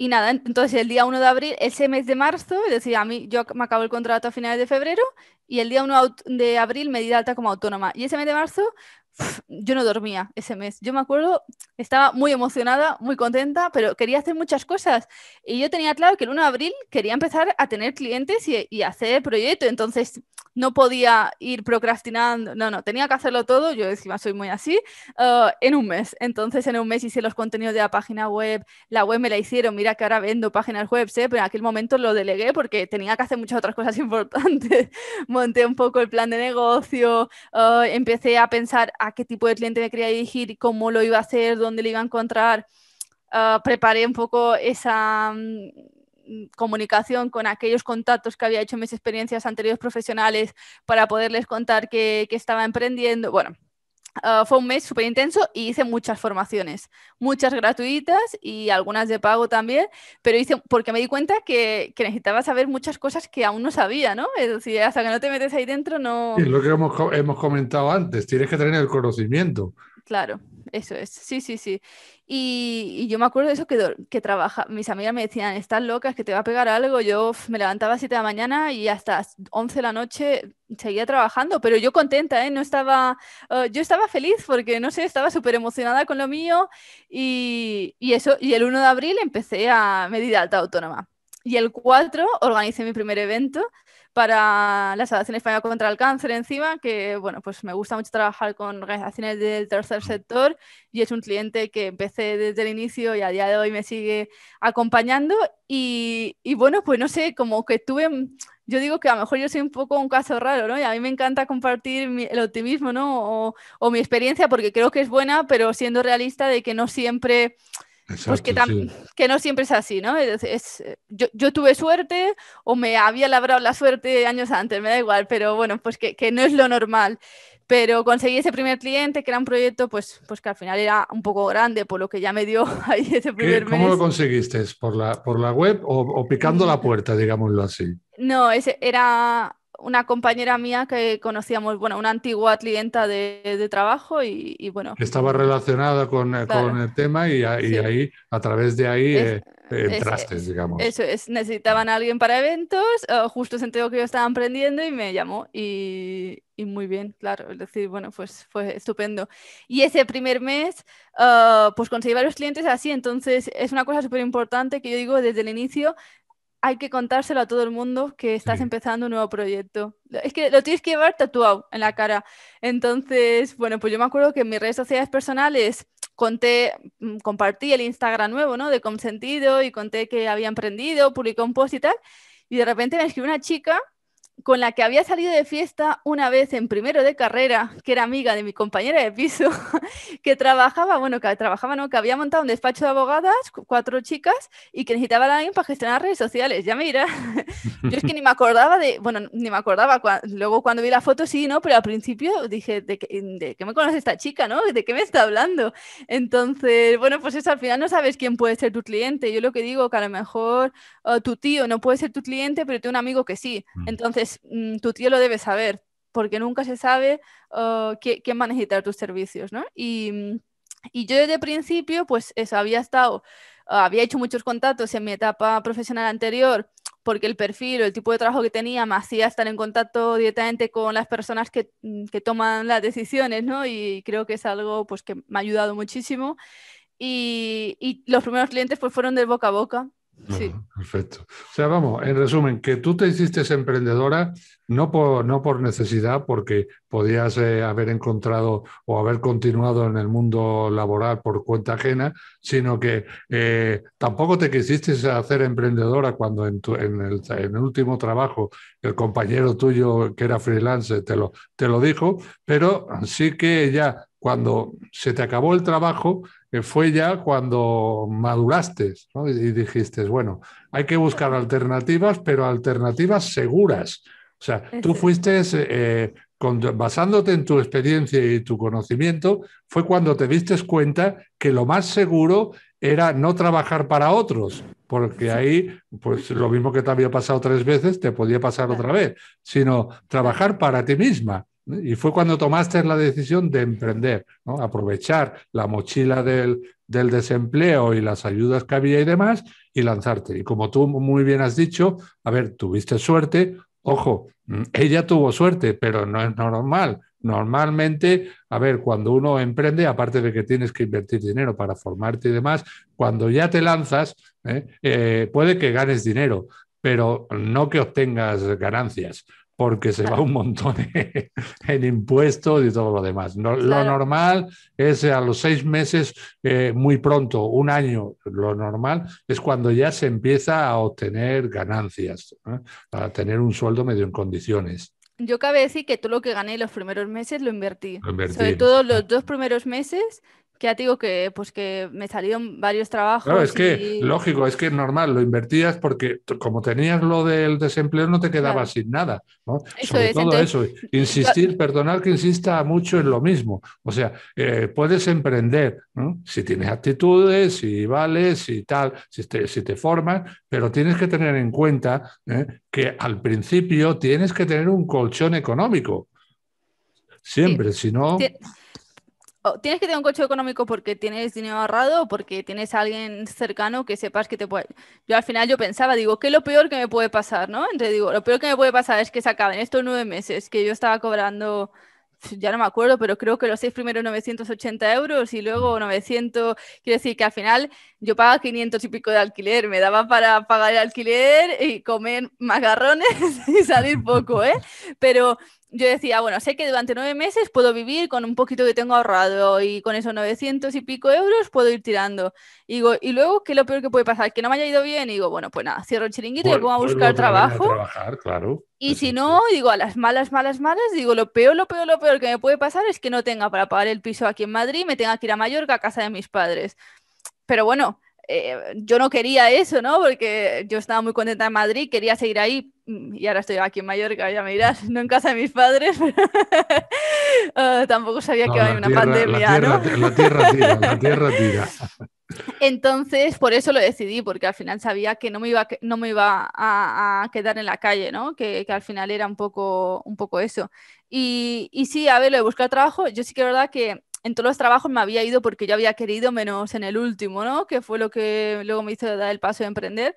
y nada, entonces el día 1 de abril, ese mes de marzo, es decir, a mí yo me acabo el contrato a finales de febrero y el día 1 de abril me di de alta como autónoma. Y ese mes de marzo yo no dormía ese mes. Yo me acuerdo, estaba muy emocionada, muy contenta, pero quería hacer muchas cosas. Y yo tenía claro que el 1 de abril quería empezar a tener clientes y, hacer proyecto Entonces no podía ir procrastinando. No, no, tenía que hacerlo todo. Yo encima soy muy así. Ah, en un mes. Entonces en un mes hice los contenidos de la página web. La web me la hicieron. Mira que ahora vendo páginas web, ¿eh? pero en aquel momento lo delegué porque tenía que hacer muchas otras cosas [LAUGHS] importantes. Monté un poco el plan de negocio. Ah, empecé a pensar a qué tipo de cliente me quería dirigir, cómo lo iba a hacer, dónde lo iba a encontrar. Ah, preparé un poco esa mm, comunicación con aquellos contactos que había hecho en mis experiencias anteriores profesionales para poderles contar que estaba emprendiendo. Bueno, Ah, fue un mes súper intenso y hice muchas formaciones, muchas gratuitas y algunas de pago también, pero hice porque me di cuenta que, necesitaba saber muchas cosas que aún no sabía, ¿no? Es decir, hasta que no te metes ahí dentro no... Es lo que hemos, hemos comentado antes, tienes que tener el conocimiento. Claro, eso es. Sí, sí, sí. Y, yo me acuerdo de eso que, que trabaja. Mis amigas me decían, estás loca, es que te va a pegar algo. Yo me levantaba a 7 de la mañana y hasta 11 de la noche seguía trabajando, pero yo contenta, ¿eh? No estaba, ah, yo estaba feliz porque, no sé, estaba súper emocionada con lo mío y, eso. Y el 1 de abril empecé a medida alta autónoma. Y el 4 organicé mi primer evento para la Asociación Española contra el Cáncer encima, que bueno, pues me gusta mucho trabajar con organizaciones del tercer sector y es un cliente que empecé desde el inicio y a día de hoy me sigue acompañando y, bueno, pues no sé, como que tuve yo digo que a lo mejor yo soy un poco un caso raro, ¿no? Y a mí me encanta compartir el optimismo, ¿no? o, mi experiencia, porque creo que es buena, pero siendo realista de que no siempre pues que, que, no siempre es así, ¿no? Es, eh, yo, yo, tuve suerte o me había labrado la suerte años antes, me da igual, pero bueno, pues que, que, no es lo normal. Pero conseguí ese primer cliente, que era un proyecto, pues, pues que al final era un poco grande, por lo que ya me dio [LAUGHS] ahí ese primer ¿Cómo mes. ¿Cómo lo conseguiste? ¿Por la, por la web o, o picando mm. la puerta, digámoslo así? No, ese era una compañera mía que conocíamos, bueno, una antigua clienta de, de trabajo y, bueno. Estaba relacionada con, eh, con el tema y, y ahí, a través de ahí... Eh, entraste, digamos. Eso es, necesitaban a alguien para eventos, eh, justo se enteró que yo estaba emprendiendo y me llamó y, y, muy bien, claro, es decir, bueno, pues fue estupendo. Y ese primer mes, pues conseguí varios clientes así, entonces es una cosa súper importante que yo digo desde el inicio, hay que contárselo a todo el mundo que estás empezando un nuevo proyecto. Es que lo tienes que llevar tatuado en la cara. Entonces, bueno, pues yo me acuerdo que en mis redes sociales personales conté, mm, compartí el Instagram nuevo, ¿no? De Consentido y conté que había emprendido, publicó un post y tal. Y de repente me escribió una chica con la que había salido de fiesta una vez en primero de carrera, que era amiga de mi compañera de piso, [LAUGHS] que trabajaba, bueno, que trabajaba, no, que había montado un despacho de abogadas, cuatro chicas, y que necesitaba a alguien para gestionar redes sociales. Ya mira, [LAUGHS] yo es que ni me acordaba de, bueno, ni me acordaba, luego cuando vi la foto sí, ¿no? Pero al principio dije, ¿de qué, me conoce esta chica, no? ¿De qué me está hablando? Entonces, bueno, pues eso, al final no sabes quién puede ser tu cliente. Yo lo que digo, que a lo mejor oh, tu tío no puede ser tu cliente, pero tengo un amigo que sí. Mm. Entonces, pues, mm, tu tío lo debe saber, porque nunca se sabe oh, quién, va a necesitar tus servicios, ¿no? Mm, y, yo desde principio, pues eso, había estado, ah, había hecho muchos contactos en mi etapa profesional anterior, porque el perfil o el tipo de trabajo que tenía me hacía estar en contacto directamente con las personas que, mm, toman las decisiones, ¿no? Y creo que es algo, pues, que me ha ayudado muchísimo. Y, y, los primeros clientes pues fueron del boca a boca perfecto. O sea, vamos, en resumen, que tú te hiciste emprendedora no por, necesidad, porque podías eh, haber encontrado o haber continuado en el mundo laboral por cuenta ajena, sino que eh, tampoco te quisiste hacer emprendedora cuando en, tu, el, último trabajo el compañero tuyo que era freelance te lo, te lo dijo, pero sí que ya cuando se te acabó el trabajo, eh, fue ya cuando maduraste y dijiste, bueno, hay que buscar alternativas, pero alternativas seguras o sea, tú fuiste, eh, basándote en tu experiencia y tu conocimiento, fue cuando te diste cuenta que lo más seguro era no trabajar para otros, porque ahí, pues lo mismo que te había pasado tres veces, te podía pasar otra vez, sino trabajar para ti misma. Y fue cuando tomaste la decisión de emprender, aprovechar la mochila del, del, desempleo y las ayudas que había y demás y lanzarte. Y como tú muy bien has dicho, a ver, tuviste suerte, Ojo, mm, ella tuvo suerte, pero no es normal. Normalmente, a ver, cuando uno emprende, aparte de que tienes que invertir dinero para formarte y demás, cuando ya te lanzas, ¿eh? Eh, puede que ganes dinero, pero no que obtengas ganancias porque se va un montón [LAUGHS] en impuestos y todo lo demás. No, Lo normal es a los seis meses, eh, muy pronto, un año, lo normal es cuando ya se empieza a obtener ganancias, para a tener un sueldo medio en condiciones. Yo cabe decir que todo lo que gané los primeros meses lo invertí. Lo invertí. Sobre todo los dos primeros meses que ya te digo que pues que me salieron varios trabajos. Claro, es que lógico, es que es normal, lo invertías porque como tenías lo del desempleo no te quedabas sin nada, Sobre todo eso, insistir, perdonar que insista mucho en lo mismo, o sea, eh, puedes emprender, Si tienes actitudes, si vales, y tal, si te, si te formas, pero tienes que tener en cuenta ¿eh? que al principio tienes que tener un colchón económico. Siempre, si no tienes que tener un coche económico porque tienes dinero ahorrado porque tienes a alguien cercano que sepas que te puede... Yo al final yo pensaba, digo, ¿qué es lo peor que me puede pasar, no? Entonces digo, lo peor que me puede pasar es que se acaben estos nueve meses que yo estaba cobrando, ya no me acuerdo, pero creo que los seis primeros 980 euros y luego 900, mm. quiere decir que al final yo pagaba 500 y pico de alquiler, me daba para pagar el alquiler y comer macarrones [LAUGHS] y salir poco, ¿eh? Pero yo decía, bueno, sé que durante nueve meses puedo vivir con un poquito que tengo ahorrado y con esos 900 y pico euros puedo ir tirando. Y, luego, ¿qué es lo peor que puede pasar? Que no me haya ido bien y digo, bueno, pues nada, cierro el chiringuito y voy pues, a pues, buscar trabajo. claro. Y pues si no, digo, a las malas, malas, malas, digo, lo peor, lo peor, lo peor que me puede pasar es que no tenga para pagar el piso aquí en Madrid, me tenga que ir a Mallorca a casa de mis padres. Pero bueno, eh, yo no quería eso, ¿no? Porque yo estaba muy contenta en Madrid, quería seguir ahí mm, y ahora estoy aquí en Mallorca, ya me dirás, [LAUGHS] no en casa de mis padres. [LAUGHS] Ah, tampoco sabía que había una pandemia, ¿no? la tierra tira, la [LAUGHS] tierra tira. Entonces, por eso lo decidí, porque al final sabía que no me iba, no me iba a, quedar en la calle, ¿no? Que, al final era un poco, un poco eso. Y, y sí, a ver, lo de buscar trabajo, yo sí que es verdad que en todos los trabajos me había ido porque yo había querido, menos en el último, ¿no? Que fue lo que luego me hizo dar el paso de emprender.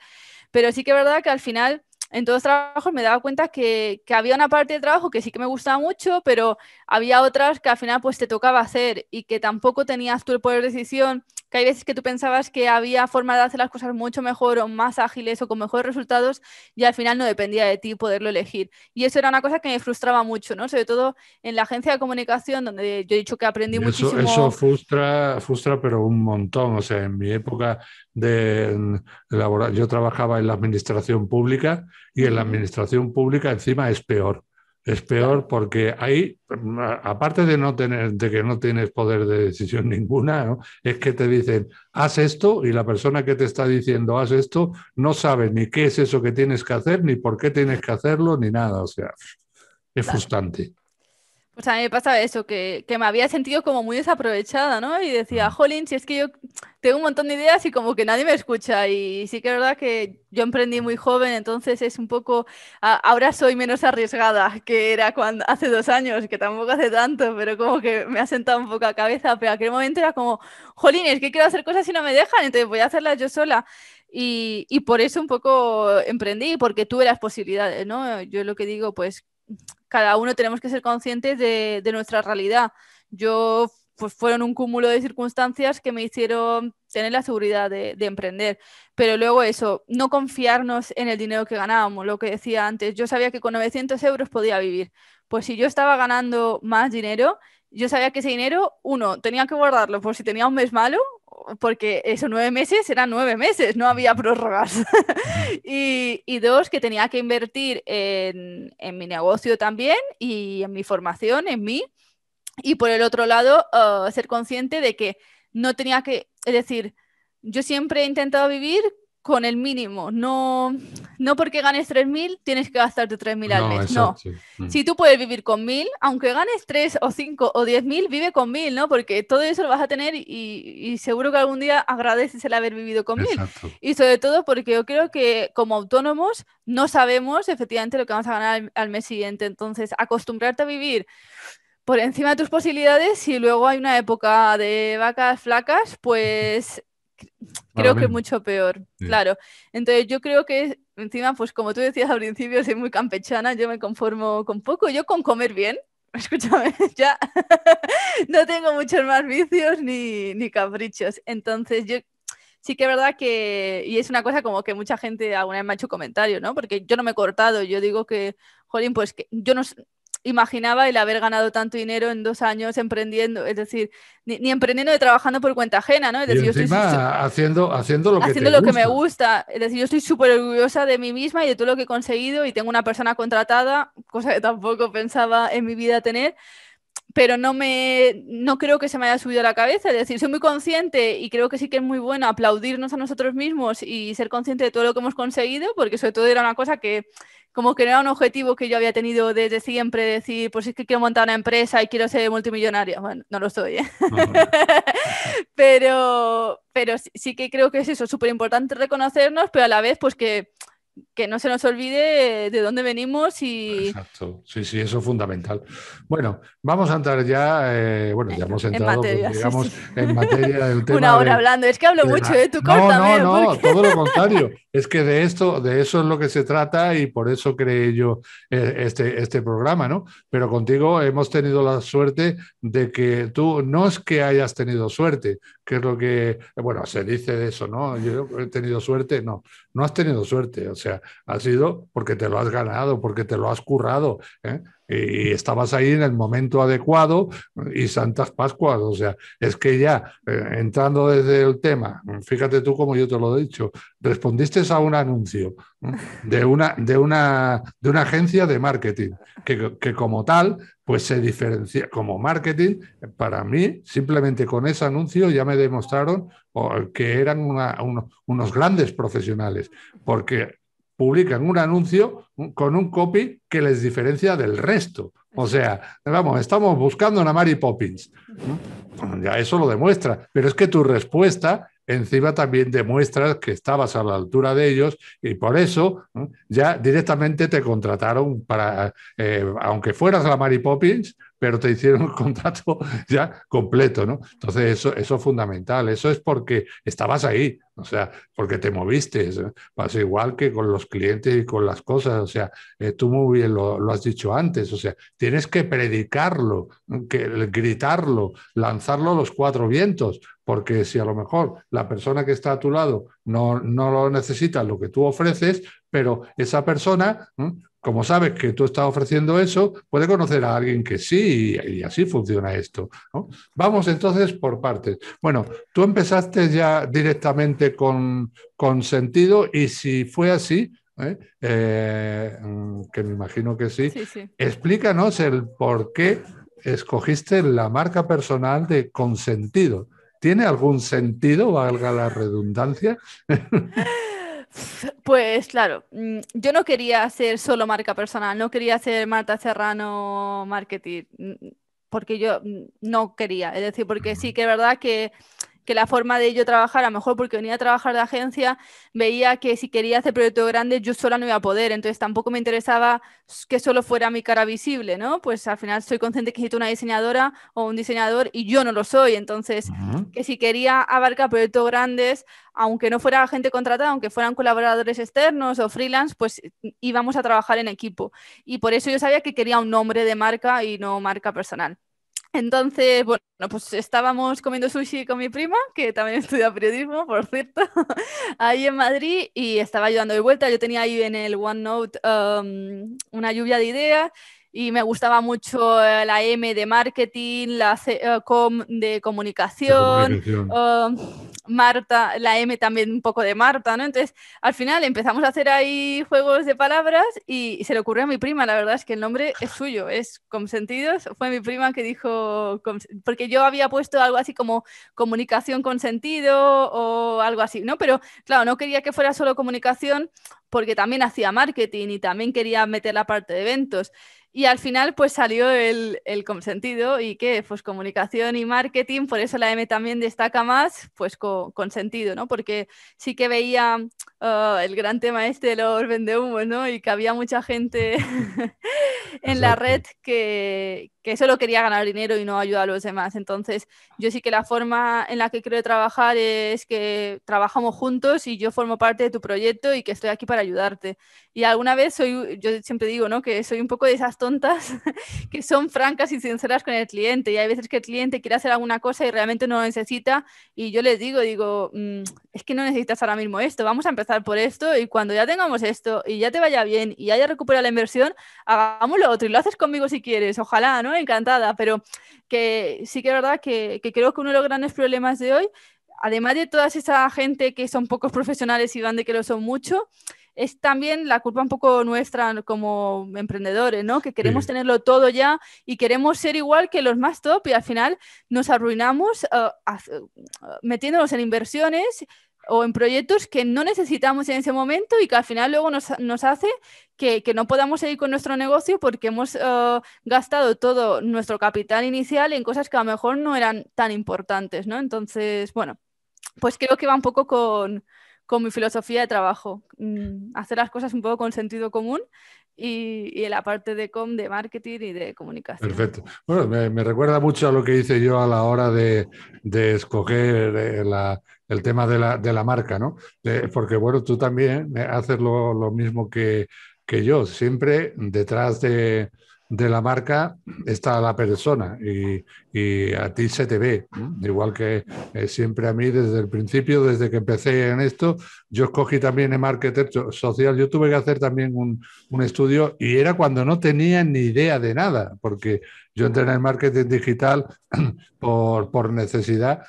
Pero sí que es verdad que al final en todos los trabajos me daba cuenta que, había una parte de trabajo que sí que me gustaba mucho, pero había otras que al final pues te tocaba hacer y que tampoco tenías tú el poder de decisión que hay veces que tú pensabas que había forma de hacer las cosas mucho mejor o más ágiles o con mejores resultados y al final no dependía de ti poderlo elegir. Y eso era una cosa que me frustraba mucho, ¿no? Sobre todo en la agencia de comunicación, donde yo he dicho que aprendí mucho Eso frustra, frustra, pero un montón. O sea, en mi época de, de laboral, yo trabajaba en la administración pública y en la administración pública encima es peor es peor porque ahí, aparte de, no tener, de que no tienes poder de decisión [LAUGHS] ninguna, es que te dicen, haz esto y la persona que te está diciendo, haz esto, no sabe ni qué es eso que tienes que hacer, ni por qué tienes que hacerlo, ni nada. O sea, es frustrante. Pues a mí me pasaba eso, que, me había sentido como muy desaprovechada, ¿no? Y decía, jolín, si es que yo tengo un montón de ideas y como que nadie me escucha. Y sí que es verdad que yo emprendí muy joven, entonces es un poco, ahora soy menos arriesgada que era cuando, hace dos años, que tampoco hace tanto, pero como que me ha sentado un poco a cabeza. Pero aquel momento era como, jolín, es que quiero hacer cosas y no me dejan, entonces voy a hacerlas yo sola. Y, y por eso un poco emprendí, porque tuve las posibilidades, ¿no? Yo lo que digo, pues cada uno tenemos que ser conscientes de, nuestra realidad. Yo pues fueron un cúmulo de circunstancias que me hicieron tener la seguridad de, de, emprender. Pero luego eso, no confiarnos en el dinero que ganábamos, lo que decía antes. Yo sabía que con 900 euros podía vivir. Pues si yo estaba ganando más dinero, yo sabía que ese dinero, uno, tenía que guardarlo por si tenía un mes malo, porque esos nueve meses eran nueve meses, no había prórrogas. [LAUGHS] y, y, dos, que tenía que invertir en, mi negocio también y en mi formación, en mí. Y por el otro lado, ah, ser consciente de que no tenía que, es decir, yo siempre he intentado vivir con el mínimo. No, no porque ganes 3.000 tienes que gastarte 3.000 al mes. no. Mm. Si tú puedes vivir con 1.000, aunque ganes 3 o 5 o 10.000, vive con 1.000, ¿no? Porque todo eso lo vas a tener y, seguro que algún día agradeces el haber vivido con 1.000. Y sobre todo porque yo creo que como autónomos no sabemos efectivamente lo que vamos a ganar al, al mes siguiente. Entonces, acostumbrarte a vivir por encima de tus posibilidades y luego hay una época de vacas flacas, pues creo que mucho peor, claro. Entonces yo creo que encima, pues como tú decías al principio, soy muy campechana, yo me conformo con poco, yo con comer bien, [LAUGHS] escúchame, ya [LAUGHS] no tengo muchos más vicios ni, ni caprichos. Entonces yo sí que es verdad que, y es una cosa como que mucha gente alguna vez me ha hecho comentarios, ¿no? Porque yo no me he cortado, yo digo que, jolín, pues que yo no, imaginaba el haber ganado tanto dinero en dos años emprendiendo, es decir, ni, emprendiendo ni trabajando por cuenta ajena, ¿no? Es decir, yo haciendo, haciendo lo, que, que me gusta. Es decir, yo estoy súper orgullosa de mí misma y de todo lo que he conseguido y tengo una persona contratada, cosa que tampoco pensaba en mi vida tener pero no me no creo que se me haya subido a la cabeza, es decir, soy muy consciente y creo que sí que es muy bueno aplaudirnos a nosotros mismos y ser consciente de todo lo que hemos conseguido, porque sobre todo era una cosa que, como que no era un objetivo que yo había tenido desde siempre, decir, pues es que quiero montar una empresa y quiero ser multimillonaria. Bueno, no lo soy, ¿eh? [LAUGHS] pero, pero sí, que creo que es eso, súper importante reconocernos, pero a la vez, pues que que no se nos olvide de dónde venimos y... Exacto, sí, sí, eso es fundamental. Bueno, vamos a entrar ya, eh, bueno, ya hemos entrado, pues, digamos, en materia del [LAUGHS] tema... Una hora hablando, es que hablo mucho, de tu Tú no, no, no, todo lo contrario, es que de esto, de eso es lo que se trata y por eso creé yo eh, este, este programa, ¿no? Pero contigo hemos tenido la suerte de que tú, no es que hayas tenido suerte, que es lo que, bueno, se dice de eso, ¿no? Yo he tenido suerte, no, no has tenido suerte, o sea, o sea, ha sido porque te lo has ganado, porque te lo has currado, ¿eh? y, estabas ahí en el momento adecuado y Santas Pascuas, o sea, es que ya, eh, entrando desde el tema, fíjate tú como yo te lo he dicho, respondiste a un anuncio ¿eh? de, una, de, una, de una agencia de marketing, que, como tal, pues se diferencia como marketing. Para mí, simplemente con ese anuncio ya me demostraron que eran unos, unos grandes profesionales, porque publican un anuncio con un copy que les diferencia del resto. O sea, vamos, estamos buscando ...una Mary Poppins. Ya eso lo demuestra, pero es que tu respuesta encima también demuestra que estabas a la altura de ellos y por eso ya directamente te contrataron para, eh, aunque fueras la Mary Poppins, pero te hicieron un [LAUGHS] contrato ya completo, ¿no? Entonces eso, eso es fundamental, eso es porque estabas ahí, o sea, porque te moviste, ¿eh? pasa igual que con los clientes y con las cosas, o sea, eh, tú muy bien lo, has dicho antes, o sea, tienes que predicarlo, que, gritarlo, lanzarlo a los cuatro vientos, porque si a lo mejor la persona que está a tu lado no, no lo necesita lo que tú ofreces, pero esa persona como sabes que tú estás ofreciendo eso, puede conocer a alguien que sí y, así funciona esto. Vamos entonces por partes. Bueno, tú empezaste ya directamente con, con sentido y si fue así, ¿eh? Eh, mm, que me imagino que sí, explícanos el por qué escogiste la marca personal de consentido. ¿Tiene algún sentido, valga la redundancia? [LAUGHS] Pues claro, mm, yo no quería ser solo marca personal, no quería ser Marta Serrano marketing, mm, porque yo mm, no quería, es decir, porque sí que es verdad que que la forma de yo trabajar, a lo mejor porque venía a trabajar de agencia, veía que si quería hacer proyectos grandes yo sola no iba a poder, entonces tampoco me interesaba que solo fuera mi cara visible, ¿no? Pues al final soy consciente que necesito una diseñadora o un diseñador y yo no lo soy, entonces que si quería abarcar proyectos grandes, aunque no fuera gente contratada, aunque fueran colaboradores externos o freelance, pues íbamos a trabajar en equipo. Y por eso yo sabía que quería un nombre de marca y no marca personal. Entonces, bueno, pues estábamos comiendo sushi con mi prima, que también [LAUGHS] estudia periodismo, por cierto, [LAUGHS] ahí en Madrid, y estaba ayudando dando de vuelta. Yo tenía ahí en el OneNote um, una lluvia de ideas y me gustaba mucho eh, la M de marketing, la C eh, de comunicación, eh, Marta, la M también un poco de Marta, ¿no? Entonces, al final empezamos a hacer ahí juegos de palabras y se le ocurrió a mi prima, la verdad es que el nombre es suyo, es sentidos, fue mi prima que dijo, porque yo había puesto algo así como comunicación con sentido o algo así, ¿no? Pero claro, no quería que fuera solo comunicación porque también hacía marketing y también quería meter la parte de eventos. Y al final pues salió el, consentido y que pues comunicación y marketing, por eso la M también destaca más pues con consentido, ¿no? Porque sí que veía ah, el gran tema este de los vendehumos, ¿no? Y que había mucha gente [LAUGHS] en la red que, que solo quería ganar dinero y no ayudar a los demás. Entonces, yo sí que la forma en la que creo trabajar es que trabajamos juntos y yo formo parte de tu proyecto y que estoy aquí para ayudarte. Y alguna vez soy, yo siempre digo, ¿no? Que soy un poco de esas tontas [LAUGHS] que son francas y sinceras con el cliente. Y hay veces que el cliente quiere hacer alguna cosa y realmente no lo necesita. Y yo les digo, digo, mm, es que no necesitas ahora mismo esto, vamos a empezar por esto y cuando ya tengamos esto y ya te vaya bien y haya recuperado la inversión, hagámoslo otro y lo haces conmigo si quieres, ojalá, ¿no? Encantada, pero que sí que es verdad que, creo que uno de los grandes problemas de hoy, además de toda esa gente que son pocos profesionales y van de que lo son mucho, es también la culpa un poco nuestra como emprendedores, ¿no? Que queremos tenerlo todo ya y queremos ser igual que los más top y al final nos arruinamos eh, eh, metiéndonos en inversiones o en proyectos que no necesitamos en ese momento y que al final luego nos, hace que, no podamos seguir con nuestro negocio porque hemos eh, gastado todo nuestro capital inicial en cosas que a lo mejor no eran tan importantes, ¿no? Entonces, bueno, pues creo que va un poco con, mi filosofía de trabajo, mm, hacer las cosas un poco con sentido común y, en la parte de com, de marketing y de comunicación. Perfecto. Bueno, me, recuerda mucho a lo que hice yo a la hora de escoger eh, la el tema de la, de la marca, ¿no? porque bueno, tú también eh, haces lo, lo mismo que, que yo, siempre detrás de, de la marca está la persona y, y a ti se te ve. Mm. Igual que eh, siempre a mí desde el principio, desde que empecé en esto, yo escogí también el marketing social, yo tuve que hacer también un, estudio y era cuando no tenía ni idea de nada, porque yo entré en el marketing digital [CLEARS THROAT] por, necesidad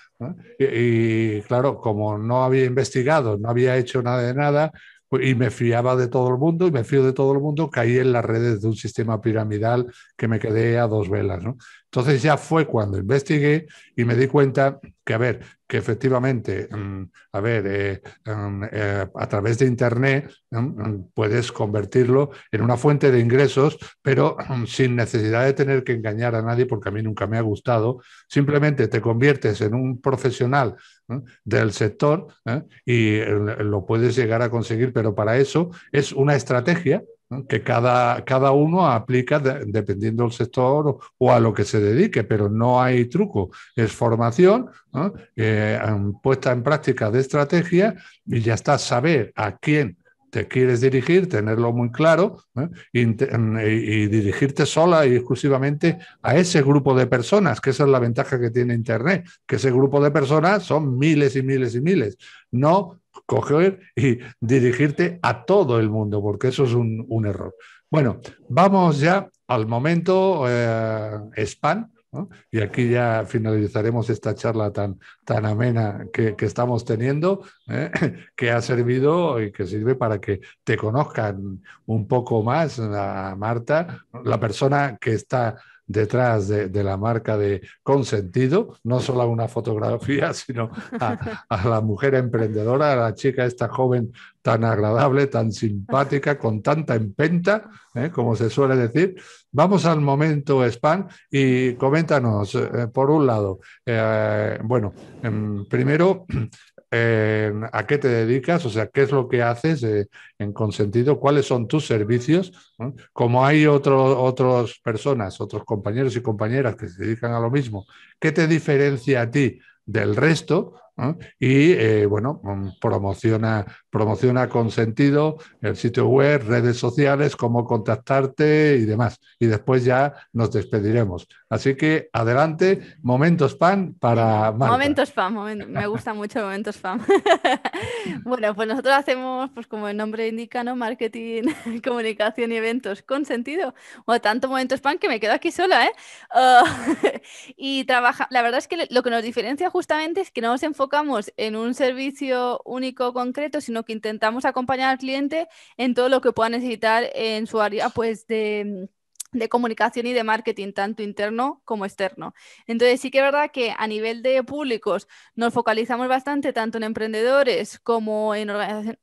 y claro, como no había investigado, no había hecho nada de nada, pues, y me fiaba de todo el mundo y me fío de todo el mundo, caí en las redes de un sistema piramidal que me quedé a dos velas. ¿no? Entonces ya fue cuando investigué y me di cuenta que, a ver, que efectivamente, mm, a ver, eh, mm, eh, a través de Internet mm, puedes convertirlo en una fuente de ingresos, pero sin necesidad de tener que engañar a nadie, porque a mí nunca me ha gustado. Simplemente te conviertes en un profesional del sector ¿eh? y lo puedes llegar a conseguir, pero para eso es una estrategia que cada, cada uno aplica dependiendo del sector o, a lo que se dedique, pero no hay truco. Es formación, eh, puesta en práctica de estrategia y ya está, saber a quién te quieres dirigir, tenerlo muy claro mm, y, dirigirte sola y exclusivamente a ese grupo de personas, que esa es la ventaja que tiene Internet, que ese grupo de personas son miles y miles y miles, no coger y dirigirte a todo el mundo, porque eso es un, error. Bueno, vamos ya al momento eh, spam, y aquí ya finalizaremos esta charla tan, tan amena que, estamos teniendo, ¿eh? [COUGHS] que ha servido y que sirve para que te conozcan un poco más a Marta, la persona que está detrás de, la marca de consentido, no solo a una fotografía, [LAUGHS] sino a, la mujer emprendedora, a la chica esta joven tan agradable, tan simpática, con tanta empenta, ¿eh? como se suele decir. Vamos al momento spam y coméntanos, eh, por un lado, eh, bueno, em, primero [CLEARS THROAT] a qué te dedicas, o sea, qué es lo que haces eh, en consentido, cuáles son tus servicios. Como hay otras personas, otros compañeros y compañeras que se dedican a lo mismo, ¿qué te diferencia a ti del resto? Y eh, bueno, mm, promociona Promociona con sentido el sitio web, redes sociales, cómo contactarte y demás. Y después ya nos despediremos. Así que adelante, momentos pan para Momentos spam, me gusta mucho momentos spam. [LAUGHS] bueno, pues nosotros hacemos, pues como el nombre indica, ¿no? Marketing, [LAUGHS] comunicación y eventos con sentido. O tanto momentos spam que me quedo aquí sola, ¿eh? [LAUGHS] y trabaja, la verdad es que lo que nos diferencia justamente es que no nos enfocamos en un servicio único concreto, sino que intentamos acompañar al cliente en todo lo que pueda necesitar en su área pues de de comunicación y de marketing, tanto interno como externo. Entonces sí que es verdad que a nivel de públicos nos focalizamos bastante tanto en emprendedores como en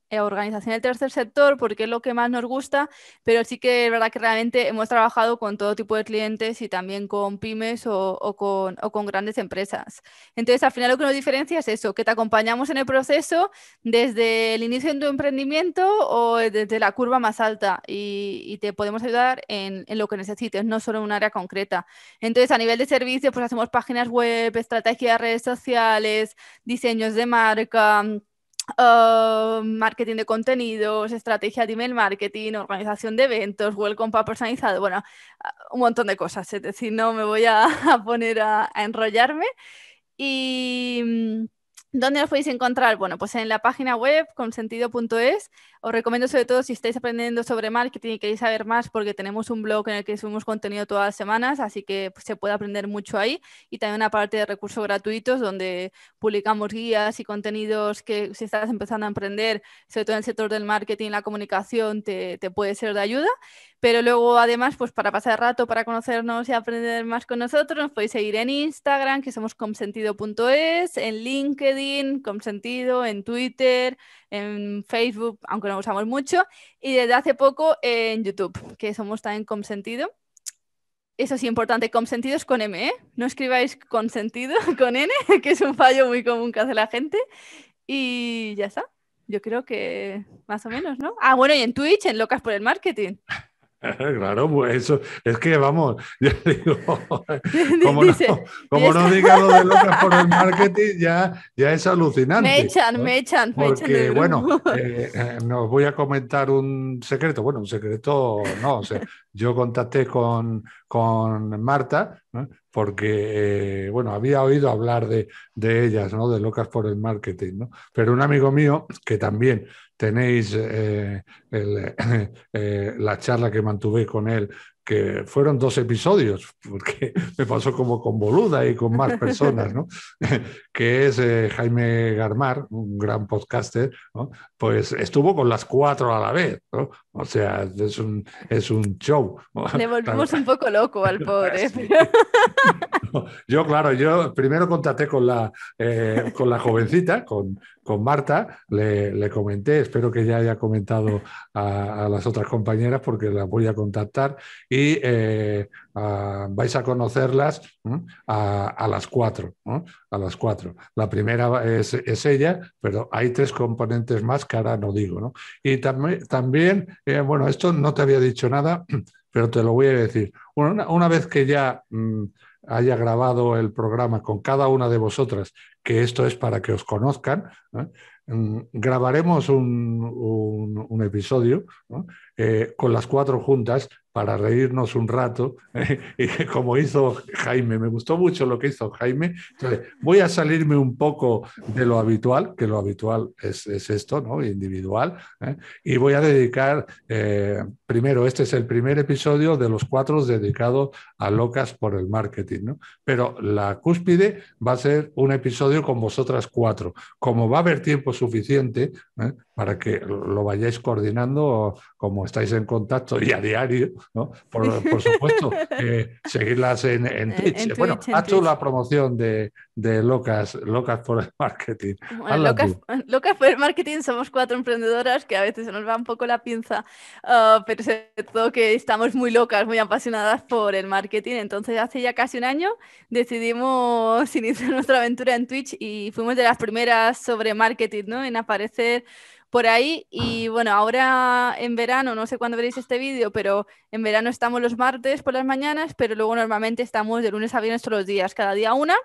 eh, organización, del tercer sector, porque es lo que más nos gusta, pero sí que es verdad que realmente hemos trabajado con todo tipo de clientes y también con pymes o, con, grandes empresas. Entonces al final lo que nos diferencia es eso, que te acompañamos en el proceso desde el inicio de tu emprendimiento o desde la curva más alta y, te podemos ayudar en, en lo que necesites no solo en un área concreta. Entonces, a nivel de servicios, pues hacemos páginas web, estrategias, redes sociales, diseños de marca. Ah, marketing de contenidos, estrategia de email marketing, organización de eventos, welcome para personalizado, bueno, un montón de cosas, es decir, no me voy a, [LAUGHS] poner a, enrollarme. ¿Y mm, dónde os podéis encontrar? Bueno, pues en la página web consentido.es os recomiendo sobre todo si estáis aprendiendo sobre marketing y queréis saber más porque tenemos un blog en el que subimos contenido todas las semanas, así que pues, se puede aprender mucho ahí y también una parte de recursos gratuitos donde publicamos guías y contenidos que si estás empezando a emprender, sobre todo en el sector del marketing, y la comunicación, te, puede ser de ayuda. Pero luego además, pues para pasar rato, para conocernos y aprender más con nosotros, nos podéis seguir en Instagram, que somos consentido.es, en LinkedIn, consentido, en Twitter, en Facebook, aunque lo usamos mucho, y desde hace poco en YouTube, que somos también Consentido. Eso es importante, Consentido es con M, ¿eh? No escribáis Consentido [LAUGHS] con N, que es un fallo muy común que hace la gente. Y ya está. Yo creo que más o menos, ¿no? Ah, bueno, y en Twitch, en Locas por el Marketing. [LAUGHS] Claro, pues eso es que vamos, [LAUGHS] yo digo, [LAUGHS] como, no, diga lo de locas por el marketing, ya, ya es alucinante. Me echan, me echan, Porque, me echan bueno, eh, eh, nos voy a comentar un secreto. Bueno, un secreto no, o sea, yo contacté con, Marta, porque, eh, bueno, había oído hablar de, de ellas, ¿no? De locas por el marketing, ¿no? Pero un amigo mío que también tenéis eh, [LAUGHS] eh, la charla que mantuve con él, que fueron dos episodios, [LAUGHS] porque me pasó como con Boluda y con más personas, ¿no? [LAUGHS] que es eh, Jaime Garmar, un gran podcaster, pues estuvo con las cuatro a la vez, ¿no? o sea, es un, es un show. Le volvimos un poco loco al pobre. Ah, [LAUGHS] yo, claro, yo primero contacté con la, eh, con la jovencita, con, Marta, le, comenté, espero que ya haya comentado a, las otras compañeras porque las voy a contactar y eh, vais a conocerlas a, las cuatro, a las cuatro. La primera es, ella, pero hay tres componentes más que ahora no digo. Y también también, eh, bueno, esto no te había dicho nada, [CLEARS THROAT] pero te lo voy a decir. una, vez que ya... Mm, haya grabado el programa con cada una de vosotras, que esto es para que os conozcan, mm, grabaremos un, episodio eh, con las cuatro juntas para reírnos un rato, [LAUGHS] y como hizo Jaime. Me gustó mucho lo que hizo Jaime. Entonces, voy a salirme un poco de lo habitual, que lo habitual es, es esto, ¿no? Individual. ¿eh? Y voy a dedicar, eh, primero, este es el primer episodio de los cuatro dedicados a locas por el marketing, ¿no? Pero la cúspide va a ser un episodio con vosotras cuatro. Como va a haber tiempo suficiente ¿eh? para que lo vayáis coordinando como estáis en contacto y a diario, [LAUGHS] Por, supuesto, seguirlas en, eh, Twitch. bueno, ha haz la promoción de, Locas, Locas por el Marketing. [LAUGHS] locas, por el Marketing somos cuatro emprendedoras que a veces se nos va un poco la pinza, ah, pero sobre todo que estamos muy locas, muy apasionadas por el marketing. Entonces, hace ya casi un año decidimos [LAUGHS] iniciar nuestra aventura en Twitch y fuimos de las primeras sobre marketing, ¿no? En aparecer por ahí. Y bueno, ahora en verano, no sé cuándo veréis este vídeo, pero en verano estamos los martes por las mañanas, pero luego normalmente estamos de lunes a viernes todos los días, cada día una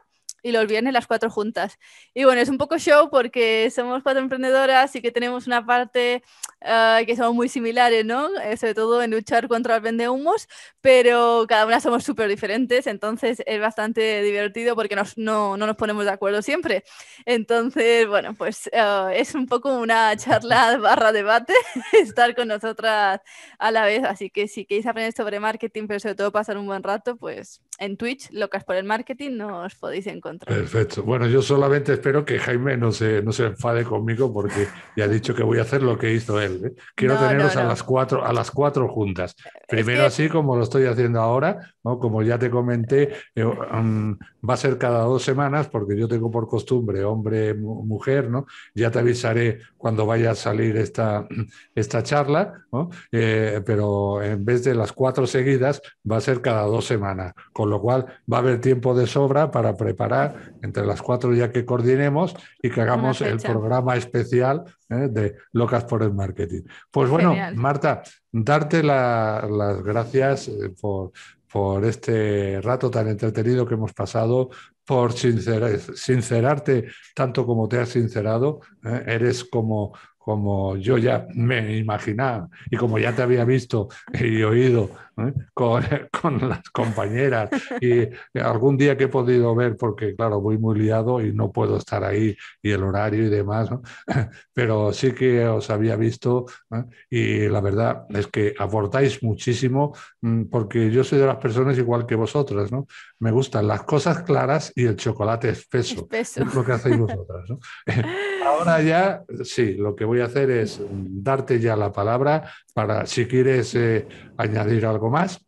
y los viernes las cuatro juntas. Y bueno, es un poco show porque somos cuatro emprendedoras y que tenemos una parte ah, que somos muy similares, ¿no? Eh, sobre todo en luchar contra el vendehumos, pero cada una somos súper diferentes, entonces es bastante divertido porque nos, no, nos ponemos de acuerdo siempre. Entonces, bueno, pues ah, es un poco una [LAUGHS] charla barra debate [LAUGHS] estar con nosotras a la vez, así que si queréis aprender sobre marketing, pero sobre todo pasar un buen rato, pues en Twitch, locas por el marketing, no os podéis encontrar. Perfecto. Bueno, yo solamente espero que Jaime no se, no se enfade conmigo porque ya ha dicho que voy a hacer lo que hizo él. ¿eh? Quiero teneros A, las cuatro, a las cuatro juntas. Primero así como lo estoy haciendo ahora, como ya te comenté, eh, um, va a ser cada dos semanas porque yo tengo por costumbre hombre, mujer, ¿no? Ya te avisaré cuando vaya a salir esta, esta charla, eh, pero en vez de las cuatro seguidas, va a ser cada dos semanas con lo cual va a haber tiempo de sobra para preparar entre las cuatro ya que coordinemos y que hagamos el programa especial ¿eh? de Locas por el Marketing. Pues bueno, Marta, darte las gracias eh, por, este rato tan entretenido que hemos pasado, por sincerarte tanto como te has sincerado. ¿eh? Eres como como yo ya me imaginaba y como ya te había visto y oído ¿eh? con, con, las compañeras y algún día que he podido ver, porque claro, voy muy liado y no puedo estar ahí y el horario y demás, [LAUGHS] pero sí que os había visto ¿eh? y la verdad es que aportáis muchísimo mm, porque yo soy de las personas igual que vosotras, ¿no? Me gustan las cosas claras y el chocolate espeso, es lo que hacéis vosotras, [LAUGHS] Ahora ya, sí, lo que voy hacer es darte ya la palabra para, si quieres eh, añadir algo más,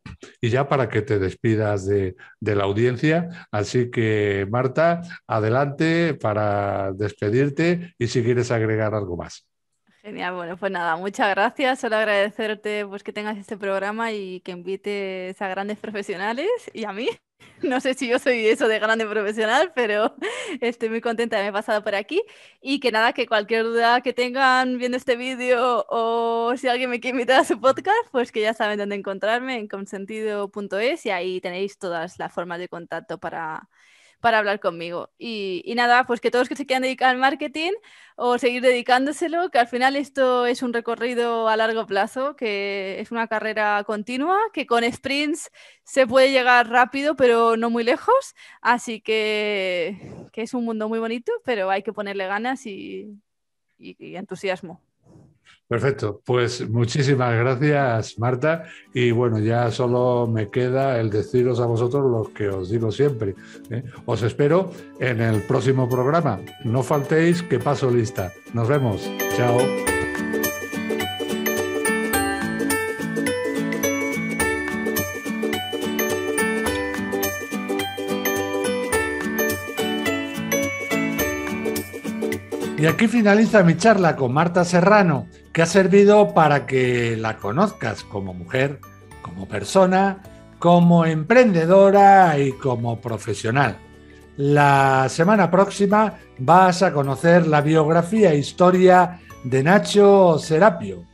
y ya para que te despidas de la audiencia. Así que, Marta, adelante para despedirte y si quieres agregar algo más bueno, pues nada, muchas gracias. Solo agradecerte pues, que tengas este programa y que invites a grandes profesionales y a mí. [LAUGHS] No sé si yo soy eso de grande profesional, pero [LAUGHS] estoy muy contenta de haber pasado por aquí. Y que nada, que cualquier duda que tengan viendo este vídeo o si alguien me quiere invitar a su podcast, pues que ya saben dónde encontrarme en consentido.es y ahí tenéis todas las formas de contacto para para hablar conmigo. Y, nada, pues que todos que se quieran dedicar al marketing o seguir dedicándoselo, que al final esto es un recorrido a largo plazo, que es una carrera continua, que con sprints se puede llegar rápido, pero no muy lejos. Así que, que es un mundo muy bonito, pero hay que ponerle ganas y entusiasmo. Perfecto, pues muchísimas gracias Marta y bueno, ya solo me queda el deciros a vosotros lo que os digo siempre. ¿eh? Os espero en el próximo programa. No faltéis que paso lista. Nos vemos. Chao. Y aquí finaliza mi charla con Marta Serrano, que ha servido para que la conozcas como mujer, como persona, como emprendedora y como profesional. La semana próxima vas a conocer la biografía e historia de Nacho Serapio.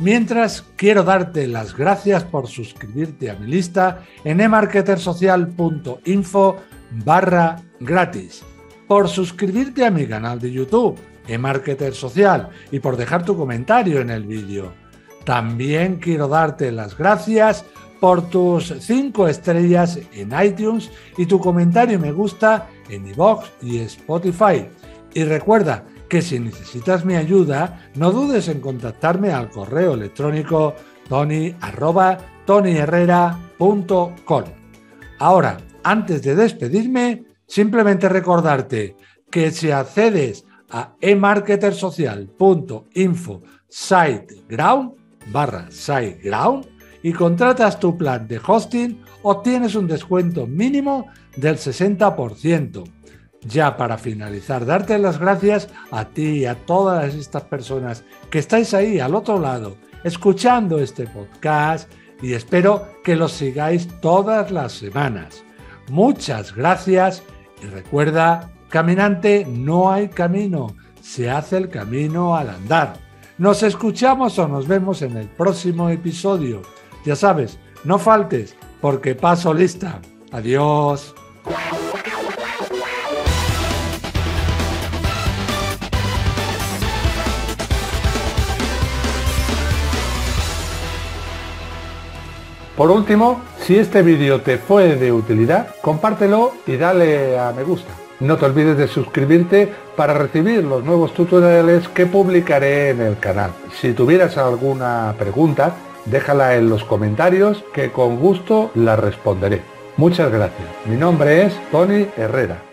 Mientras, quiero darte las gracias por suscribirte a mi lista en emarketersocial.info barra gratis por suscribirte a mi canal de YouTube, Marketer Social, y por dejar tu comentario en el vídeo. También quiero darte las gracias por tus 5 estrellas en iTunes y tu comentario me gusta en iBox y Spotify. Y recuerda que si necesitas mi ayuda, no dudes en contactarme al correo electrónico tony Ahora, antes de despedirme, Simplemente recordarte que si accedes a emarketersocial.info siteground barra siteground y contratas tu plan de hosting, obtienes un descuento mínimo del 60%. Ya para finalizar, darte las gracias a ti y a todas estas personas que estáis ahí al otro lado escuchando este podcast y espero que lo sigáis todas las semanas. Muchas gracias y recuerda, caminante, no hay camino, se hace el camino al andar. Nos escuchamos o nos vemos en el próximo episodio. Ya sabes, no faltes, porque paso lista. Adiós. Por último, si este vídeo te fue de utilidad, compártelo y dale a me gusta. No te olvides de suscribirte para recibir los nuevos tutoriales que publicaré en el canal. Si tuvieras alguna pregunta, déjala en los comentarios que con gusto la responderé. Muchas gracias. Mi nombre es Tony Herrera.